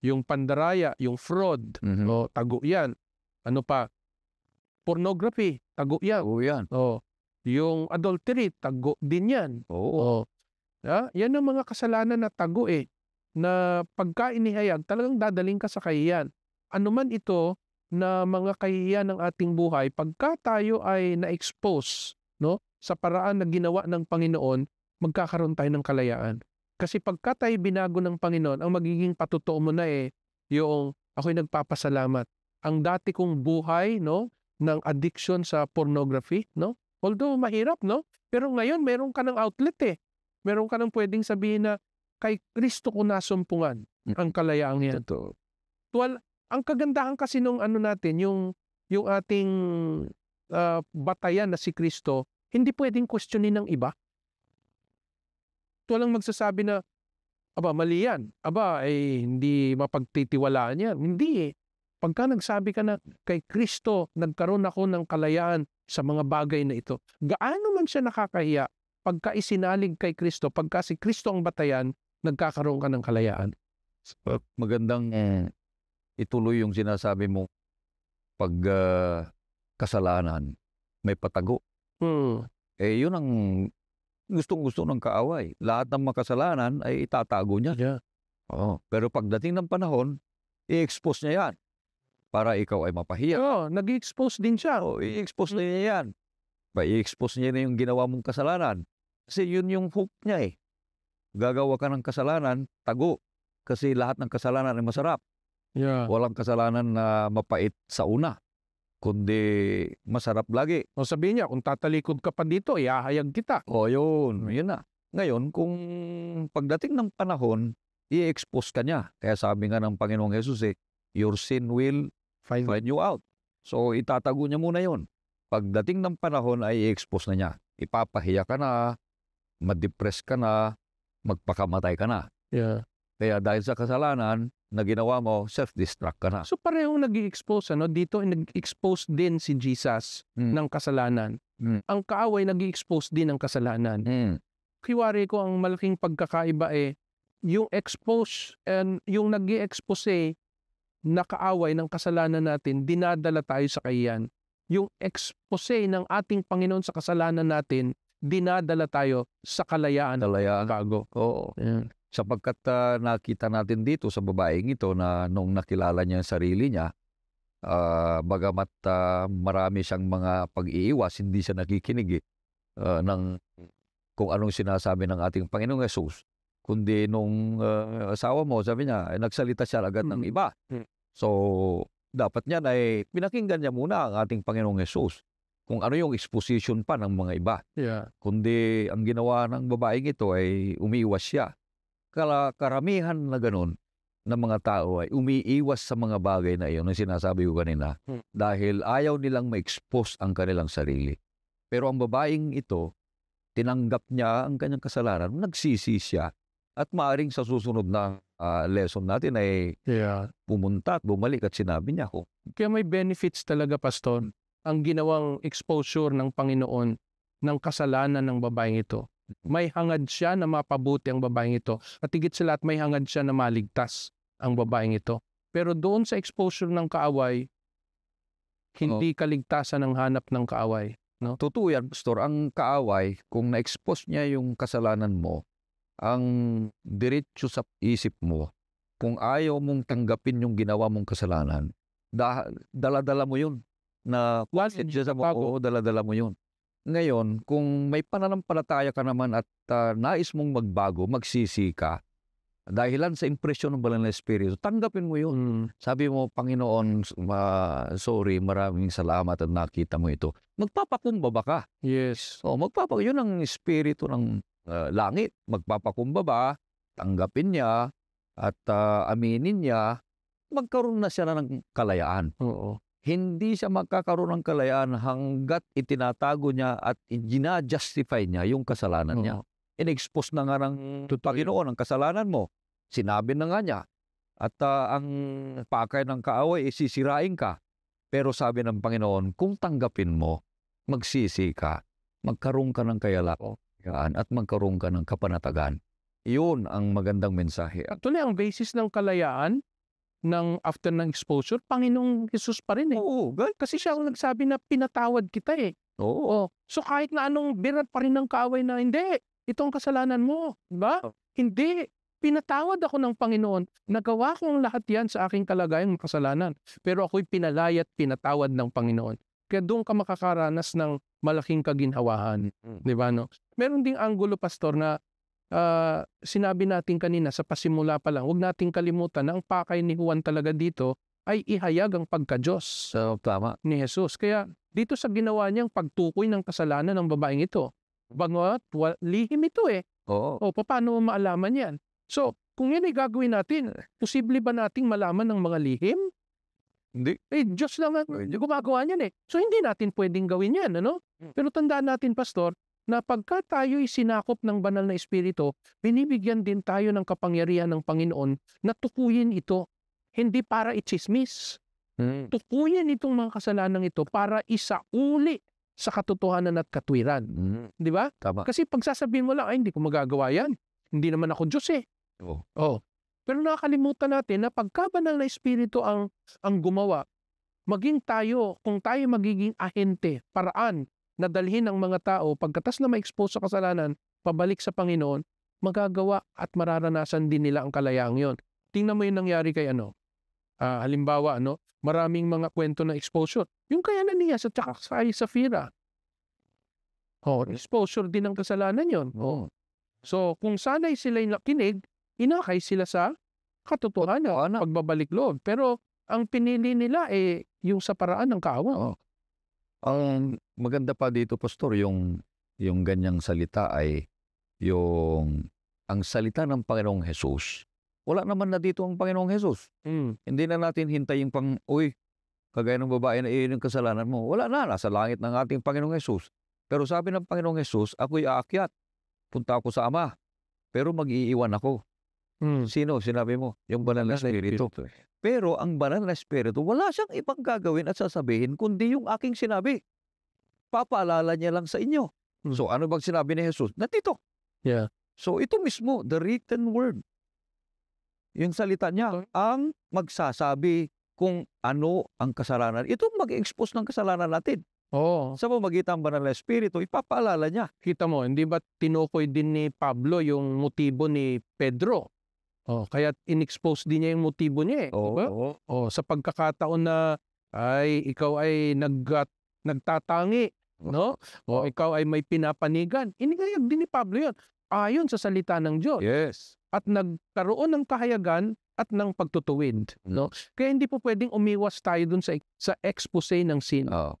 Yung pandaraya, yung fraud, mm-hmm. oh, tago yan. Ano pa? Pornography, tago yan. Oh, yan. Oh, yung adultery, tago din yan. Oo. Oh. Oh. Ha? Yan ang mga kasalanan na tago eh na pagka inihayag, talagang dadaling ka sa kahiyan. Ano man ito na mga kahiyan ng ating buhay, pagka tayo ay na-expose no, sa paraan na ginawa ng Panginoon, magkakaroon tayo ng kalayaan. Kasi pagka tayo binago ng Panginoon, ang magiging patutuo mo na eh, yung ako'y nagpapasalamat. Ang dati kong buhay, no, ng addiction sa pornography, no? Although mahirap, no? Pero ngayon, meron ka ng outlet eh. Meron ka ng pwedeng sabihin na, Kay Kristo ko nasumpungan mm. ang kalayaan yan. Totoo. Well, ang kagandahan kasi nung ano natin, yung, yung ating uh, batayan na si Kristo, hindi pwedeng questionin ng iba. Walang magsasabi na, aba, mali yan. Aba, eh, hindi mapagtitiwalaan yan. Hindi eh. Pagka nagsabi ka na, kay Kristo, nagkaroon ako ng kalayaan sa mga bagay na ito. Gaano man siya nakakahiya, pagka isinalig kay Kristo, pagka si Kristo ang batayan, nagkakaroon ka ng kalayaan. So, magandang eh. ituloy yung sinasabi mo pag uh, kasalanan may patago. Hmm. Eh yun ang gustong-gusto ng kaaway. Lahat ng makasalanan ay itatago niya. Yeah. Oo. Pero pagdating ng panahon, i-expose niya yan para ikaw ay mapahiya. Oo, oh, nag-expose din siya. Oo, i-expose hmm. niya yan. Ba, i-expose niya na yung ginawa mong kasalanan. Kasi yun yung hook niya eh gagawa ka ng kasalanan, tago. Kasi lahat ng kasalanan ay masarap. Yeah. Walang kasalanan na mapait sa una, kundi masarap lagi. O sabi niya, kung tatalikod ka pa dito, iahayag kita. O yun, hmm. yun na. Ngayon, kung pagdating ng panahon, i-expose ka niya. Kaya sabi nga ng Panginoong Yesus eh, your sin will find, find you out. So itatago niya muna yon. Pagdating ng panahon ay i-expose na niya. Ipapahiya ka na, madepress ka na, magpakamatay ka na. Yeah. Kaya dahil sa kasalanan na ginawa mo, self-destruct ka na. So parehong nag expose ano? Dito nag-expose din si Jesus mm. ng kasalanan. Mm. Ang kaaway nag expose din ng kasalanan. Mm. Kiwari ko ang malaking pagkakaiba eh, yung expose and yung nag expose eh, na kaaway ng kasalanan natin, dinadala tayo sa kayan. Yung expose ng ating Panginoon sa kasalanan natin, dinadala tayo sa kalayaan, kalayaan. bago. Oo. Yeah. Sapagkat uh, nakita natin dito sa babaeng ito na nung nakilala niya ang sarili niya, uh, bagamat uh, marami siyang mga pag-iiwas, hindi siya nakikinig eh, uh, ng kung anong sinasabi ng ating Panginoong Yesus. Kundi nung uh, asawa mo, sabi niya, eh, nagsalita siya agad ng mm. iba. Mm. So, dapat niya na eh, pinakinggan niya muna ang ating Panginoong Yesus kung ano yung exposition pa ng mga iba. Yeah. Kundi ang ginawa ng babaeng ito ay umiiwas siya. Kala, karamihan na ganun ng mga tao ay umiiwas sa mga bagay na iyon na sinasabi ko kanina hmm. dahil ayaw nilang ma-expose ang kanilang sarili. Pero ang babaeng ito, tinanggap niya ang kanyang kasalanan, nagsisi siya at maaring sa susunod na uh, lesson natin ay yeah. pumunta at bumalik at sinabi niya ko. Oh. Kaya may benefits talaga, Pastor, ang ginawang exposure ng Panginoon ng kasalanan ng babaeng ito. May hangad siya na mapabuti ang babaeng ito. At higit sa lahat, may hangad siya na maligtas ang babaeng ito. Pero doon sa exposure ng kaaway, hindi oh. kaligtasan ang hanap ng kaaway. No? Totoo yan, Pastor. Ang kaaway, kung na-expose niya yung kasalanan mo, ang diretsyo sa isip mo, kung ayaw mong tanggapin yung ginawa mong kasalanan, da- daladala mo yun na messages sa bago, dala-dala mo yun. Ngayon, kung may pananampalataya ka naman at uh, nais mong magbago, magsisi ka, dahilan sa impresyon ng banal na espiritu, tanggapin mo yun. Mm. Sabi mo, Panginoon, ma- sorry, maraming salamat at nakita mo ito. Magpapakumbaba ka. Yes. So, magpapak yun ang espiritu ng uh, langit. Magpapakumbaba, tanggapin niya, at uh, aminin niya, magkaroon na siya na ng kalayaan. Oo hindi siya magkakaroon ng kalayaan hanggat itinatago niya at gina-justify niya yung kasalanan uh-huh. niya. In-expose na nga ng mm, Panginoon ang kasalanan mo. Sinabi na nga niya. At uh, ang pakay ng kaaway, isisirain eh, ka. Pero sabi ng Panginoon, kung tanggapin mo, magsisi ka, magkaroon ka ng kayalaan at magkaroon ka ng kapanatagan. Iyon ang magandang mensahe. Actually, ang basis ng kalayaan ng after ng exposure, Panginoong Jesus pa rin eh. Oo, God. Kasi siya ang nagsabi na pinatawad kita eh. Oo. Oh, so kahit na anong birat pa rin ng kaaway na hindi, itong kasalanan mo, di ba? Oh. Hindi. Pinatawad ako ng Panginoon. Nagawa ko ang lahat yan sa aking kalagayang kasalanan. Pero ako'y pinalaya at pinatawad ng Panginoon. Kaya doon ka makakaranas ng malaking kaginhawahan. Mm. Di ba, no? Meron ding anggulo, Pastor, na uh, sinabi natin kanina sa pasimula pa lang, huwag nating kalimutan na ang pakay ni Juan talaga dito ay ihayag ang pagka-Diyos so, tama. ni Jesus. Kaya dito sa ginawa niyang pagtukoy ng kasalanan ng babaeng ito, bangot, wal, lihim ito eh. Oo. O paano maalaman yan? So, kung yan ay gagawin natin, posible ba nating malaman ng mga lihim? Hindi. Eh, Diyos lang ang gumagawa niyan eh. So, hindi natin pwedeng gawin yan, ano? Hmm. Pero tandaan natin, Pastor, na pagka tayo'y sinakop ng banal na espiritu, binibigyan din tayo ng kapangyarihan ng Panginoon na tukuyin ito, hindi para itsismis. Hmm. Tukuyin itong mga kasalanan ito para isauli sa katotohanan at katwiran. Hmm. Di ba? Kasi pag sasabihin mo lang, ay hindi ko magagawa yan. Hindi naman ako Diyos eh. Oh. oh. Pero nakakalimutan natin na pagka banal na espiritu ang, ang gumawa, maging tayo, kung tayo magiging ahente, paraan na dalhin ang mga tao pagkatas na ma-expose sa kasalanan, pabalik sa Panginoon, magagawa at mararanasan din nila ang kalayaang yon. Tingnan mo yung nangyari kay ano. Uh, halimbawa, ano, maraming mga kwento na exposure. Yung kay Ananias at saka kay Safira. Oh, exposure din ang kasalanan yon. Oh. So, kung sanay sila sila'y nakinig, inakay sila sa katotohanan, pagbabalik loob. Pero, ang pinili nila eh, yung sa paraan ng kaawa. Oh. Ang maganda pa dito, Pastor, yung, yung ganyang salita ay yung ang salita ng Panginoong Hesus. Wala naman na dito ang Panginoong Hesus. Mm. Hindi na natin hintayin pang, uy, kagaya ng babae na iyon ang kasalanan mo. Wala na, nasa langit ng ating Panginoong Hesus. Pero sabi ng Panginoong Jesus, ako'y aakyat. Punta ako sa Ama. Pero mag-iiwan ako. Hmm. Sino? Sinabi mo, yung banal na espiritu. Pero ang banal na espiritu, wala siyang ibang gagawin at sasabihin kundi yung aking sinabi papaalala niya lang sa inyo. Hmm. So ano bang sinabi ni Jesus? Natito. Yeah. So ito mismo, the written word. Yung salita niya, hmm. ang magsasabi kung ano ang kasalanan. Ito mag-expose ng kasalanan natin. Oh. Sa pamagitan ba ng Espiritu, ipapaalala niya. Kita mo, hindi ba tinukoy din ni Pablo yung motibo ni Pedro? Oh, kaya inexpose din niya yung motibo niya eh. Oo. Oh, diba? oh. oh, sa pagkakataon na ay ikaw ay nag nagtatangi No? O ikaw ay may pinapanigan. Inigayag din ni Pablo yun. Ayon sa salita ng Diyos. Yes. At nagkaroon ng kahayagan at ng pagtutuwid. Mm. No? Kaya hindi po pwedeng umiwas tayo dun sa, sa expose ng sin. Oh.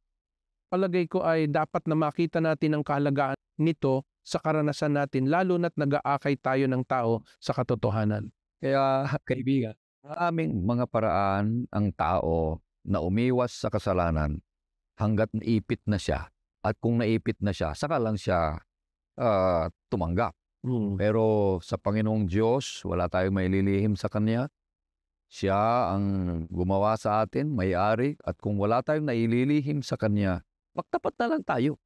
Palagay ko ay dapat na makita natin ang kahalagaan nito sa karanasan natin lalo na't nag-aakay tayo ng tao sa katotohanan. Kaya (laughs) kaibigan, aming mga paraan ang tao na umiwas sa kasalanan hanggat naipit na siya at kung naipit na siya, saka lang siya uh, tumanggap. Mm. Pero sa Panginoong Diyos, wala tayong maililihim sa Kanya. Siya ang gumawa sa atin, may-ari. At kung wala tayong naililihim sa Kanya, magtapat na lang tayo.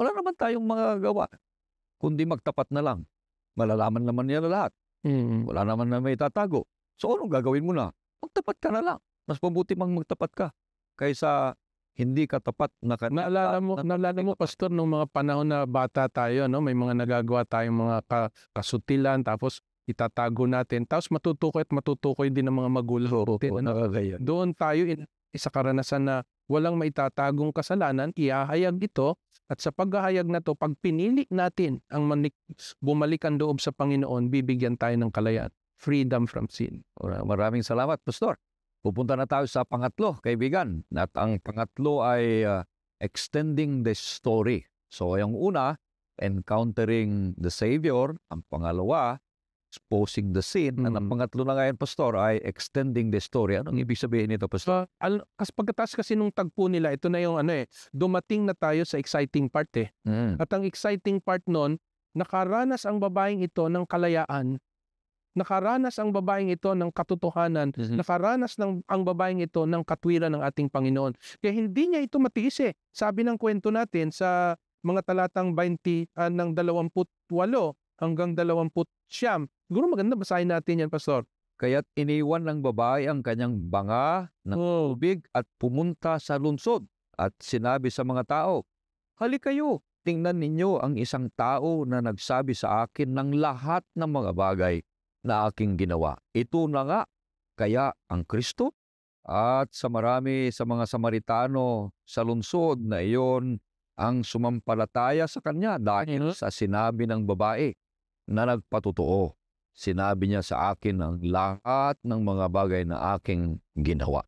Wala naman tayong magagawa, kundi magtapat na lang. Malalaman naman niya lahat. Mm. Wala naman na may tatago. So anong gagawin mo na? Magtapat ka na lang. Mas mabuti mang magtapat ka kaysa hindi ka tapat na kanila. Naalala mo, na, naalala mo pastor nung mga panahon na bata tayo, no, may mga nagagawa tayong mga ka, kasutilan tapos itatago natin. Tapos matutukoy at matutukoy din ng mga magulang oh, natin. Oh, ano? Doon tayo in, isa karanasan na walang maitatagong kasalanan, iahayag ito at sa paghahayag na to, pag pinili natin ang manik, bumalik ang loob sa Panginoon, bibigyan tayo ng kalayaan. Freedom from sin. Maraming salamat, Pastor. Pupunta na tayo sa pangatlo, kaibigan. At ang pangatlo ay uh, extending the story. So, yung una, encountering the Savior. Ang pangalawa, exposing the sin. Mm. At ang mm. pangatlo na ngayon, Pastor, ay extending the story. Anong ibig sabihin nito, Pastor? So, ah, al- kas pagkatas kasi nung tagpo nila, ito na yung ano eh, dumating na tayo sa exciting part eh. Mm. At ang exciting part nun, nakaranas ang babaeng ito ng kalayaan nakaranas ang babaeng ito ng katotohanan, mm-hmm. nakaranas ng, ang babaeng ito ng katwiran ng ating Panginoon. Kaya hindi niya ito matiis eh. Sabi ng kwento natin sa mga talatang 20 uh, ah, ng 28 hanggang 20 siyam. Siguro maganda basahin natin yan, Pastor. Kaya't iniwan ng babae ang kanyang banga ng oh. tubig at pumunta sa lungsod at sinabi sa mga tao, Halik kayo, tingnan ninyo ang isang tao na nagsabi sa akin ng lahat ng mga bagay na aking ginawa. Ito na nga, kaya ang Kristo? At sa marami sa mga Samaritano sa lungsod na iyon ang sumampalataya sa kanya dahil mm-hmm. sa sinabi ng babae na nagpatotoo. Sinabi niya sa akin ang lahat ng mga bagay na aking ginawa.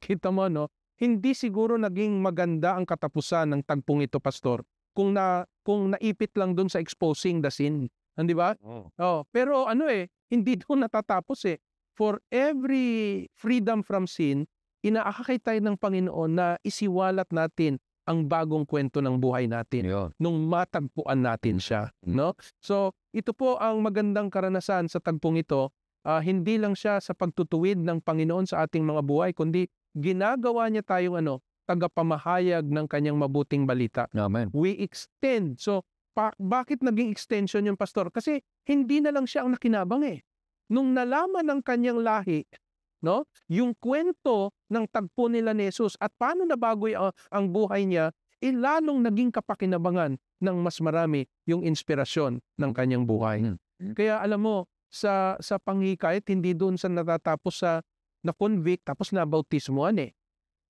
Kita mo no, hindi siguro naging maganda ang katapusan ng tagpong ito, pastor, kung na kung naipit lang doon sa exposing the sin, hindi ba? Oh. oh, pero ano eh, hindi (laughs) doon natatapos eh. For every freedom from sin, inaakakay tayo ng Panginoon na isiwalat natin ang bagong kwento ng buhay natin Yun. nung matagpuan natin siya mm. no so ito po ang magandang karanasan sa tagpong ito uh, hindi lang siya sa pagtutuwid ng Panginoon sa ating mga buhay kundi ginagawa niya tayong ano tagapamahayag ng kanyang mabuting balita amen we extend so pa- bakit naging extension yung pastor? Kasi hindi na lang siya ang nakinabang eh. Nung nalaman ng kanyang lahi, no? Yung kwento ng tagpo nila ni Jesus at paano nabagoy ang, ah, ang buhay niya, eh lalong naging kapakinabangan ng mas marami yung inspirasyon ng kanyang buhay. Hmm. Kaya alam mo, sa sa panghikayat, hindi doon sa natatapos sa na-convict tapos na bautismoan eh.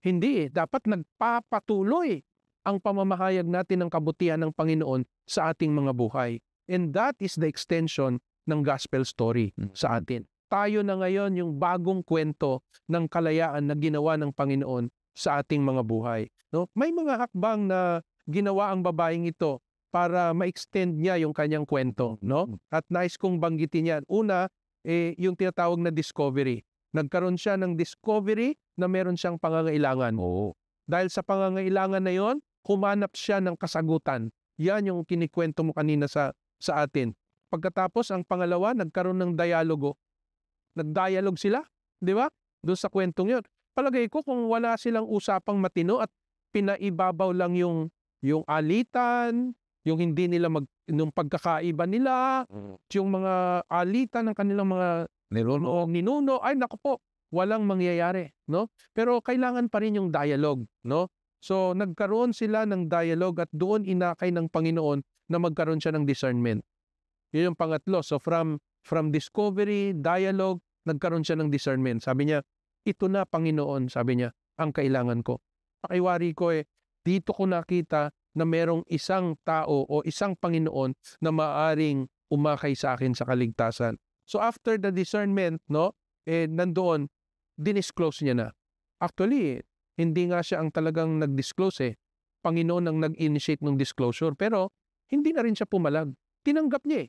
Hindi eh. Dapat nagpapatuloy ang pamamahayag natin ng kabutihan ng Panginoon sa ating mga buhay. And that is the extension ng gospel story mm-hmm. sa atin. Tayo na ngayon yung bagong kwento ng kalayaan na ginawa ng Panginoon sa ating mga buhay. No? May mga hakbang na ginawa ang babaeng ito para ma-extend niya yung kanyang kwento, no? Mm-hmm. At nice kong banggitin 'yan. Una, eh, yung tinatawag na discovery. Nagkaroon siya ng discovery na meron siyang pangangailangan. Oo. Dahil sa pangangailangan na yon, humanap siya ng kasagutan. Yan yung kinikwento mo kanina sa, sa atin. Pagkatapos, ang pangalawa, nagkaroon ng dialogo. Nagdialog sila, di ba? Doon sa kwentong yun. Palagay ko kung wala silang usapang matino at pinaibabaw lang yung yung alitan, yung hindi nila mag yung pagkakaiba nila, mm. yung mga alitan ng kanilang mga ninuno, ninuno ay nako po, walang mangyayari, no? Pero kailangan pa rin yung dialogue, no? So nagkaroon sila ng dialogue at doon inakay ng Panginoon na magkaroon siya ng discernment. Yun yung pangatlo. So from from discovery, dialogue, nagkaroon siya ng discernment. Sabi niya, ito na Panginoon, sabi niya, ang kailangan ko. Pakiwari ko eh, dito ko nakita na merong isang tao o isang Panginoon na maaring umakay sa akin sa kaligtasan. So after the discernment, no, eh nandoon, dinisclose niya na. Actually, hindi nga siya ang talagang nag-disclose eh. Panginoon ang nag-initiate ng disclosure. Pero hindi na rin siya pumalag. Tinanggap niya eh.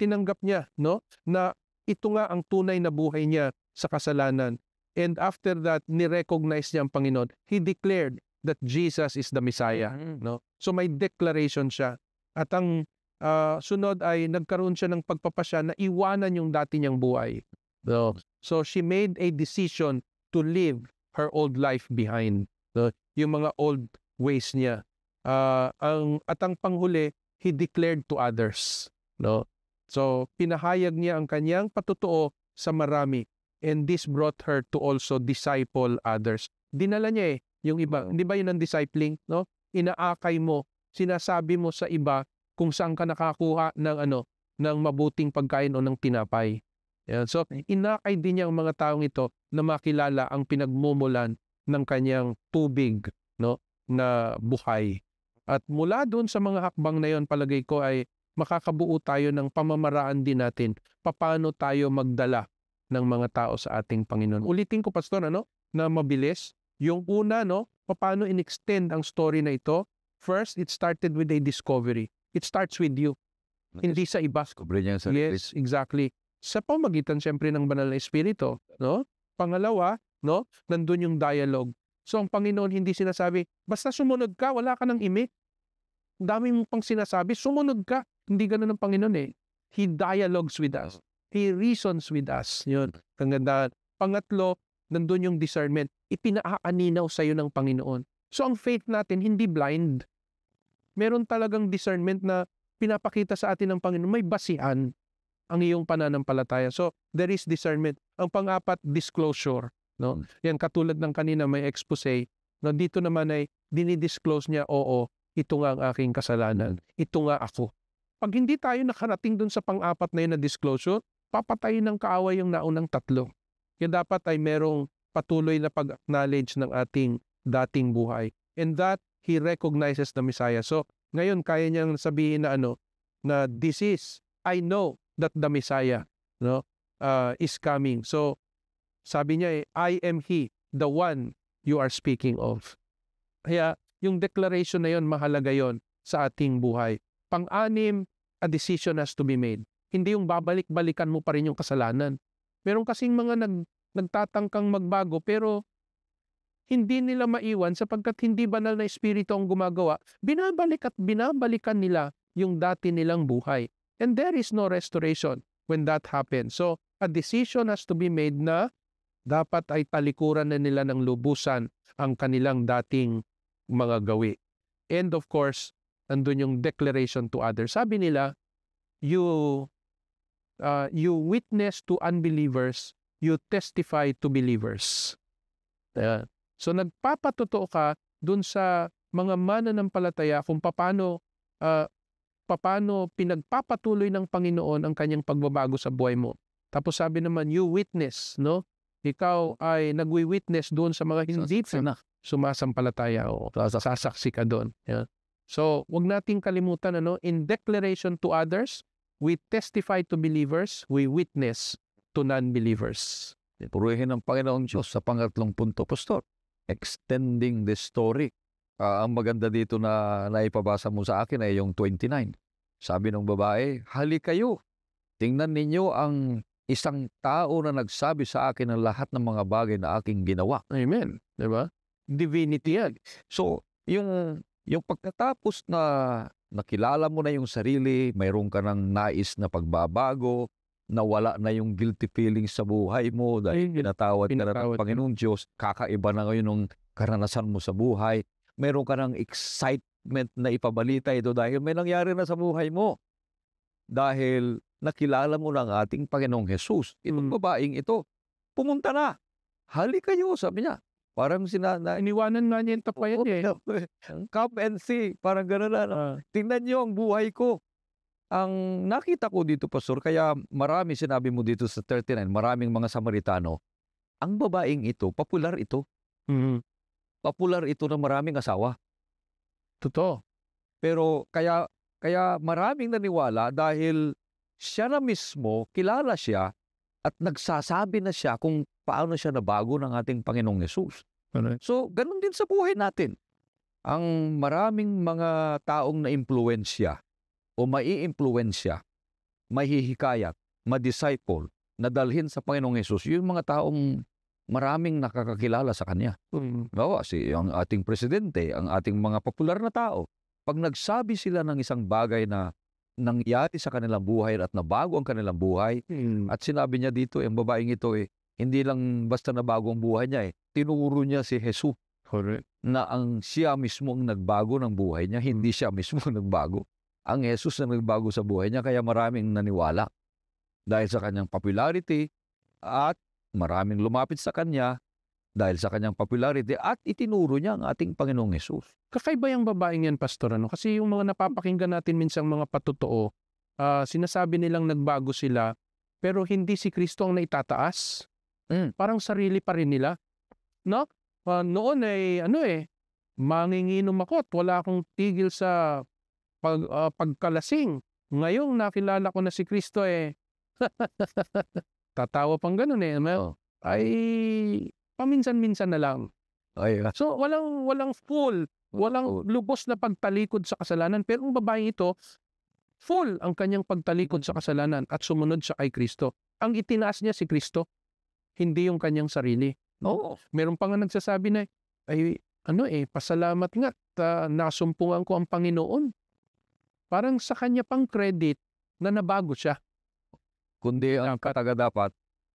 Tinanggap niya no? na ito nga ang tunay na buhay niya sa kasalanan. And after that, ni-recognize niya ang Panginoon. He declared that Jesus is the Messiah. Mm-hmm. No? So may declaration siya. At ang uh, sunod ay nagkaroon siya ng pagpapasya na iwanan yung dati niyang buhay. No? So she made a decision to live her old life behind. No? Yung mga old ways niya. Uh, ang, at ang panghuli, he declared to others. No? So, pinahayag niya ang kanyang patutuo sa marami. And this brought her to also disciple others. Dinala niya eh, yung iba. Di ba yun ang discipling? No? Inaakay mo, sinasabi mo sa iba kung saan ka nakakuha ng ano, ng mabuting pagkain o ng tinapay. Yan. So, inakay din niya ang mga taong ito na makilala ang pinagmumulan ng kanyang tubig no na buhay. At mula doon sa mga hakbang na yon palagay ko ay makakabuo tayo ng pamamaraan din natin paano tayo magdala ng mga tao sa ating Panginoon. Ulitin ko pastor ano na mabilis yung una no paano inextend ang story na ito. First, it started with a discovery. It starts with you. Hindi sa iba. Discovery niya sa Yes, exactly. Sa pamagitan siyempre ng banal na espiritu, no? Pangalawa, no? Nandun yung dialogue. So ang Panginoon hindi sinasabi, basta sumunod ka, wala ka ng imik. dami mong pang sinasabi, sumunod ka. Hindi ganun ang Panginoon eh. He dialogues with us. He reasons with us. Yun. Ang Pangatlo, nandun yung discernment. Ipinaaninaw sa'yo ng Panginoon. So ang faith natin, hindi blind. Meron talagang discernment na pinapakita sa atin ng Panginoon. May basihan ang iyong pananampalataya. So, there is discernment. Ang pang-apat, disclosure. No? Hmm. Yan, katulad ng kanina may expose. No, dito naman ay dinidisclose niya, oo, ito nga ang aking kasalanan. Ito nga ako. Pag hindi tayo nakarating dun sa pang-apat na yun na disclosure, papatay ng kaaway yung naunang tatlo. Kaya dapat ay merong patuloy na pag-acknowledge ng ating dating buhay. And that, he recognizes the Messiah. So, ngayon, kaya niyang sabihin na ano, na this is, I know that the Messiah no uh, is coming. So sabi niya eh, I am he, the one you are speaking of. Kaya yung declaration na yon mahalaga yon sa ating buhay. Pang-anim, a decision has to be made. Hindi yung babalik-balikan mo pa rin yung kasalanan. Meron kasing mga nag, nagtatangkang magbago pero hindi nila maiwan sapagkat hindi banal na espiritu ang gumagawa, binabalik at binabalikan nila yung dati nilang buhay. And there is no restoration when that happens. So, a decision has to be made na dapat ay talikuran na nila ng lubusan ang kanilang dating mga gawi. And of course, andun yung declaration to others. Sabi nila, you uh, you witness to unbelievers, you testify to believers. Uh, so nagpapatotoo ka dun sa mga mananampalataya kung paano uh, papano pinagpapatuloy ng Panginoon ang kanyang pagbabago sa buhay mo. Tapos sabi naman, you witness, no? Ikaw ay nagwi-witness doon sa mga hindi na sumasampalataya o sasaksi ka doon. Yeah. So, wag nating kalimutan, ano? In declaration to others, we testify to believers, we witness to non-believers. Puruhin ng Panginoong Diyos sa pangatlong punto, Pastor. Extending the story Uh, ang maganda dito na naipabasa mo sa akin ay yung 29. Sabi ng babae, hali kayo. Tingnan ninyo ang isang tao na nagsabi sa akin ng lahat ng mga bagay na aking ginawa. Amen. Di ba? Divinity yan. So, yung, yung pagkatapos na nakilala mo na yung sarili, mayroon ka ng nais na pagbabago, nawala na yung guilty feelings sa buhay mo dahil pinatawad ka na ng Panginoong Diyos, kakaiba na ngayon ng karanasan mo sa buhay, meron ka ng excitement na ipabalita ito dahil may nangyari na sa buhay mo. Dahil nakilala mo ng ating Panginoong Jesus. Itong mm. babaeng ito, pumunta na. Hali kayo, sabi niya. Parang sinana. Iniwanan nga niya yung tapayan niya. Eh. Hmm. Come and see. Parang gano'n na. Uh. Tingnan niyo ang buhay ko. Ang nakita ko dito, Pastor, kaya marami sinabi mo dito sa 39, maraming mga Samaritano, ang babaeng ito, popular ito. Mm-hmm popular ito ng maraming asawa. Totoo. Pero kaya kaya maraming naniwala dahil siya na mismo, kilala siya at nagsasabi na siya kung paano siya nabago ng ating Panginoong Yesus. Right. So, ganun din sa buhay natin. Ang maraming mga taong na-impluensya o mai-impluensya, mahihikayat, ma-disciple, nadalhin sa Panginoong Yesus, yung mga taong maraming nakakakilala sa kanya. Mm. Bawa, si ang ating presidente, ang ating mga popular na tao, pag nagsabi sila ng isang bagay na nangyari sa kanilang buhay at nabago ang kanilang buhay, hmm. at sinabi niya dito, ang babaeng ito eh, hindi lang basta nabago ang buhay niya eh, tinuro niya si Jesus. Correct. Na ang siya mismo ang nagbago ng buhay niya, hindi hmm. siya (laughs) mismo ang nagbago. Ang Jesus na nagbago sa buhay niya, kaya maraming naniwala. Dahil sa kanyang popularity at Maraming lumapit sa kanya dahil sa kanyang popularity at itinuro niya ang ating Panginoong Yesus. Kakaiba yung babaeng yan, Pastor. Ano? Kasi yung mga napapakinggan natin minsan mga patutoo, uh, ah, sinasabi nilang nagbago sila, pero hindi si Kristo ang naitataas. Mm. Parang sarili pa rin nila. No? Uh, noon ay, ano eh, manginginom ako at wala akong tigil sa pag, uh, pagkalasing. Ngayong nakilala ko na si Kristo eh, (laughs) tatawa pang ganun eh. May, oh. Ay, paminsan-minsan na lang. Okay. Ah. So, walang, walang full, walang lubos na pagtalikod sa kasalanan. Pero ang babae ito, full ang kanyang pagtalikod sa mm. kasalanan at sumunod sa kay Kristo. Ang itinaas niya si Kristo, hindi yung kanyang sarili. No? Oh. Meron pa nga nagsasabi na, ay, ano eh, pasalamat nga, uh, nasumpungan ko ang Panginoon. Parang sa kanya pang credit na nabago siya kundi ang kataga dapat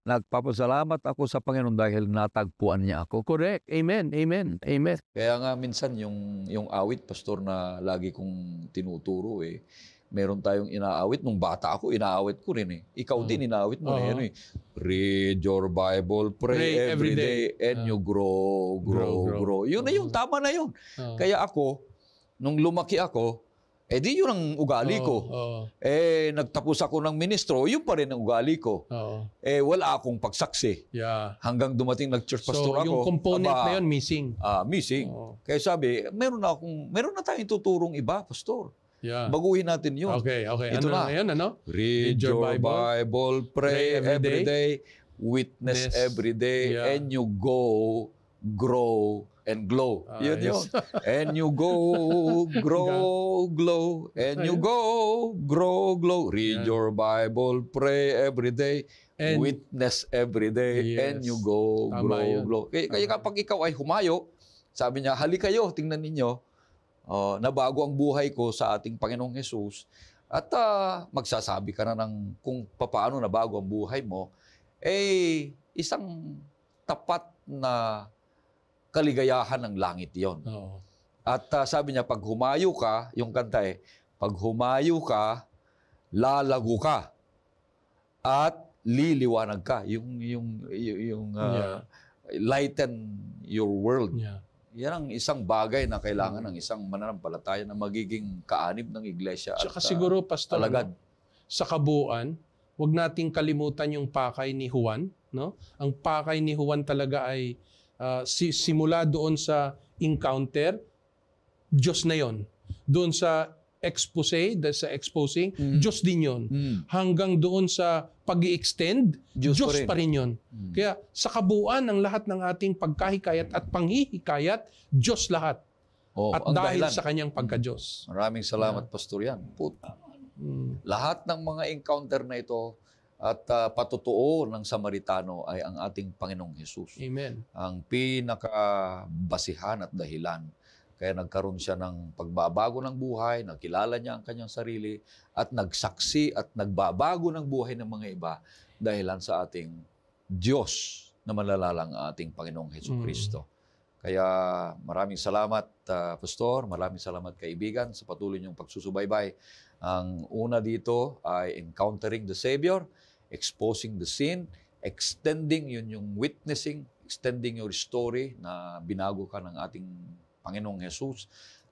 nagpapasalamat ako sa Panginoon dahil natagpuan niya ako. Correct. Amen. Amen. Amen. Kaya nga minsan yung yung awit pastor na lagi kong tinuturo eh meron tayong inaawit nung bata ako inaawit ko rin eh. Ikaw uh-huh. din inaawit mo uh-huh. rin eh. Read your Bible, pray, pray every day, and uh-huh. you grow, grow, grow. grow. Yun uh-huh. na yung tama na yun. Uh-huh. Kaya ako nung lumaki ako, eh di yun ang ugali oh, ko. Oh. Eh nagtapos ako ng ministro, yun pa rin ang ugali ko. Oh. Eh wala akong pagsaksi. Yeah. Hanggang dumating nag-church pastor so, ako. So yung component aba, na yun missing. Ah, missing. Oh. Kaya sabi, meron na akong meron na tayong tuturong iba, pastor. Yeah. Baguhin natin yun. Okay, okay. Ito ano na. Ngayon, ano? Read, Read your Bible, Bible pray, pray every, every day, day witness yes. every day, yeah. and you go grow and glow. Ah, yun yes. yun. (laughs) and you go, grow, glow. And you go, grow, glow. Read yeah. your Bible, pray every day, and, witness every day. Yes. And you go, Tama grow, yun. glow. Kaya, kaya kapag ikaw ay humayo, sabi niya, halikayo, tingnan ninyo, uh, nabago ang buhay ko sa ating Panginoong Yesus. At uh, magsasabi ka na ng kung paano nabago ang buhay mo, eh, isang tapat na kaligayahan ng langit yon. Oo. At uh, sabi niya, pag humayo ka, yung kanta eh, pag humayo ka, lalago ka. At liliwanag ka. Yung, yung, yung, yung uh, yeah. lighten your world. Yeah. Yan ang isang bagay na kailangan mm. ng isang mananampalataya na magiging kaanib ng iglesia. At, Saka at, ah, siguro, Pastor, alagad. sa kabuuan, wag nating kalimutan yung pakay ni Juan. No? Ang pakay ni Juan talaga ay Ah, si, simula doon sa encounter, Diyos na yon. Doon sa expose, sa exposing, mm. Diyos din yon. Mm. Hanggang doon sa pag extend Diyos, Diyos pa rin, pa rin yon. Mm. Kaya sa kabuuan ng lahat ng ating pagkahikayat at panghihikayat, Diyos lahat. Oh, at dahil dahilan. sa kanyang pagka-Diyos. Maraming salamat, yeah. Pastor Yan. Puta. Mm. Lahat ng mga encounter na ito, at uh, patutuo ng Samaritano ay ang ating Panginoong Hesus. Amen. Ang pinakabasihan at dahilan kaya nagkaroon siya ng pagbabago ng buhay, nakilala niya ang kanyang sarili, at nagsaksi at nagbabago ng buhay ng mga iba dahilan sa ating Diyos na malalalang ating Panginoong Heso mm. Kristo. Mm. Kaya maraming salamat, uh, Pastor. Maraming salamat, kaibigan, sa patuloy niyong pagsusubaybay. Ang una dito ay Encountering the Savior exposing the sin, extending yun yung witnessing, extending your story na binago ka ng ating Panginoong Jesus.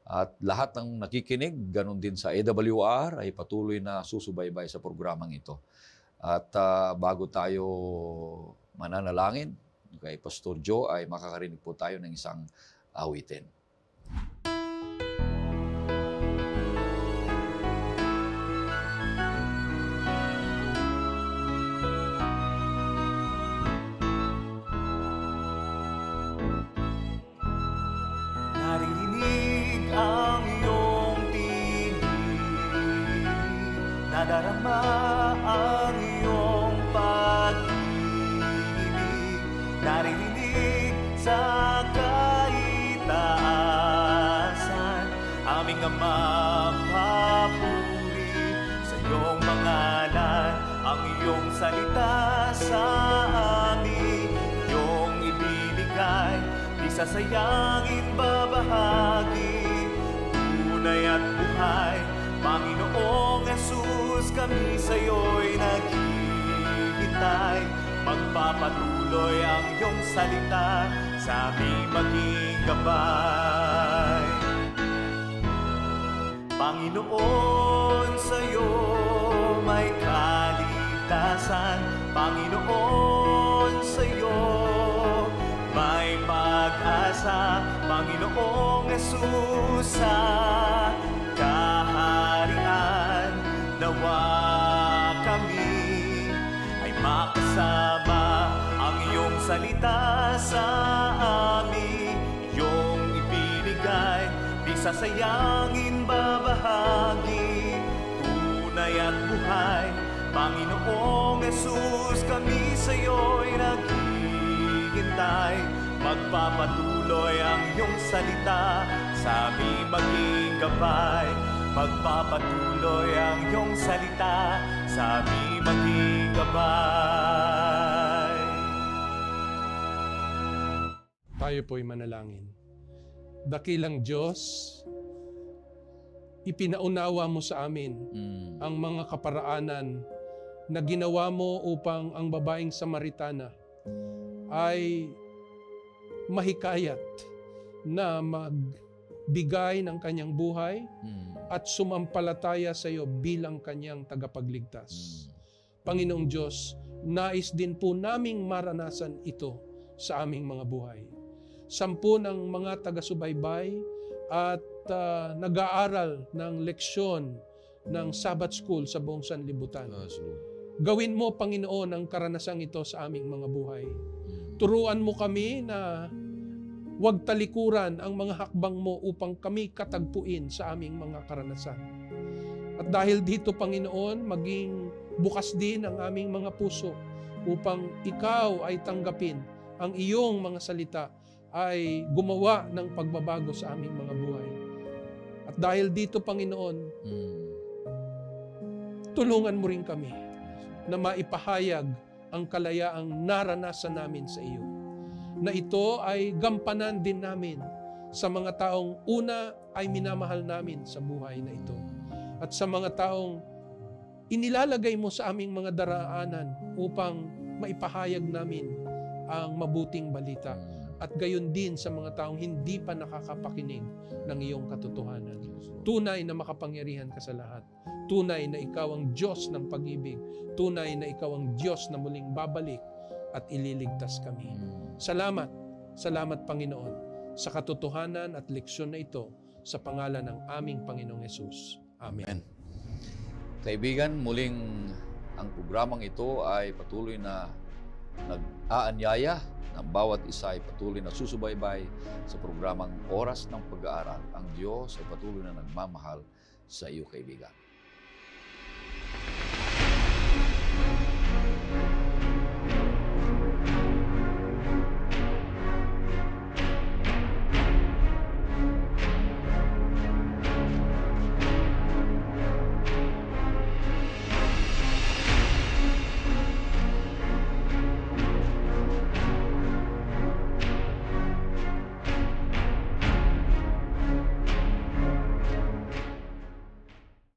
At lahat ng nakikinig, ganun din sa AWR, ay patuloy na susubaybay sa programang ito. At uh, bago tayo mananalangin, kay Pastor Joe ay makakarinig po tayo ng isang awitin. masayang ibabahagi Tunay at buhay, Panginoong Jesus Kami sa'yo'y naghihintay Magpapatuloy ang iyong salita Sa aming maging gabay Panginoon sa'yo may kaligtasan Panginoon sa Panginoong Yesus sa kaharian. Nawa kami ay makasama ang iyong salita sa amin. Iyong ibinigay, di sasayangin babahagi. Tunay at buhay, Panginoong Yesus, kami sa iyo'y naghihintay. Magpapatuloy ang iyong salita sa aming maging gabay. Magpapatuloy ang iyong salita sa aming maging gabay. Tayo po'y manalangin. Dakilang Diyos, ipinaunawa mo sa amin mm. ang mga kaparaanan na ginawa mo upang ang babaeng Samaritana ay mahikayat na magbigay ng kanyang buhay hmm. at sumampalataya sa iyo bilang kanyang tagapagligtas. Hmm. Panginoong Diyos, nais din po naming maranasan ito sa aming mga buhay. Sampu ng mga taga-subaybay at uh, nag-aaral ng leksyon ng Sabbath School sa buong sanlibutan. Yes, Lord Gawin mo, Panginoon, ang karanasang ito sa aming mga buhay. Turuan mo kami na huwag talikuran ang mga hakbang mo upang kami katagpuin sa aming mga karanasan. At dahil dito, Panginoon, maging bukas din ang aming mga puso upang ikaw ay tanggapin ang iyong mga salita ay gumawa ng pagbabago sa aming mga buhay. At dahil dito, Panginoon, hmm. tulungan mo rin kami na maipahayag ang kalayaang naranasan namin sa iyo. Na ito ay gampanan din namin sa mga taong una ay minamahal namin sa buhay na ito. At sa mga taong inilalagay mo sa aming mga daraanan upang maipahayag namin ang mabuting balita at gayon din sa mga taong hindi pa nakakapakinig ng iyong katotohanan. Tunay na makapangyarihan ka sa lahat. Tunay na ikaw ang Diyos ng pag-ibig. Tunay na ikaw ang Diyos na muling babalik at ililigtas kami. Mm. Salamat, salamat Panginoon sa katotohanan at leksyon na ito sa pangalan ng aming Panginoong Yesus. Amen. Amen. Kaibigan, muling ang programang ito ay patuloy na nag-aanyaya ng bawat isa ay patuloy na susubaybay sa programang Oras ng Pag-aaral. Ang Diyos ay patuloy na nagmamahal sa iyo, kaibigan.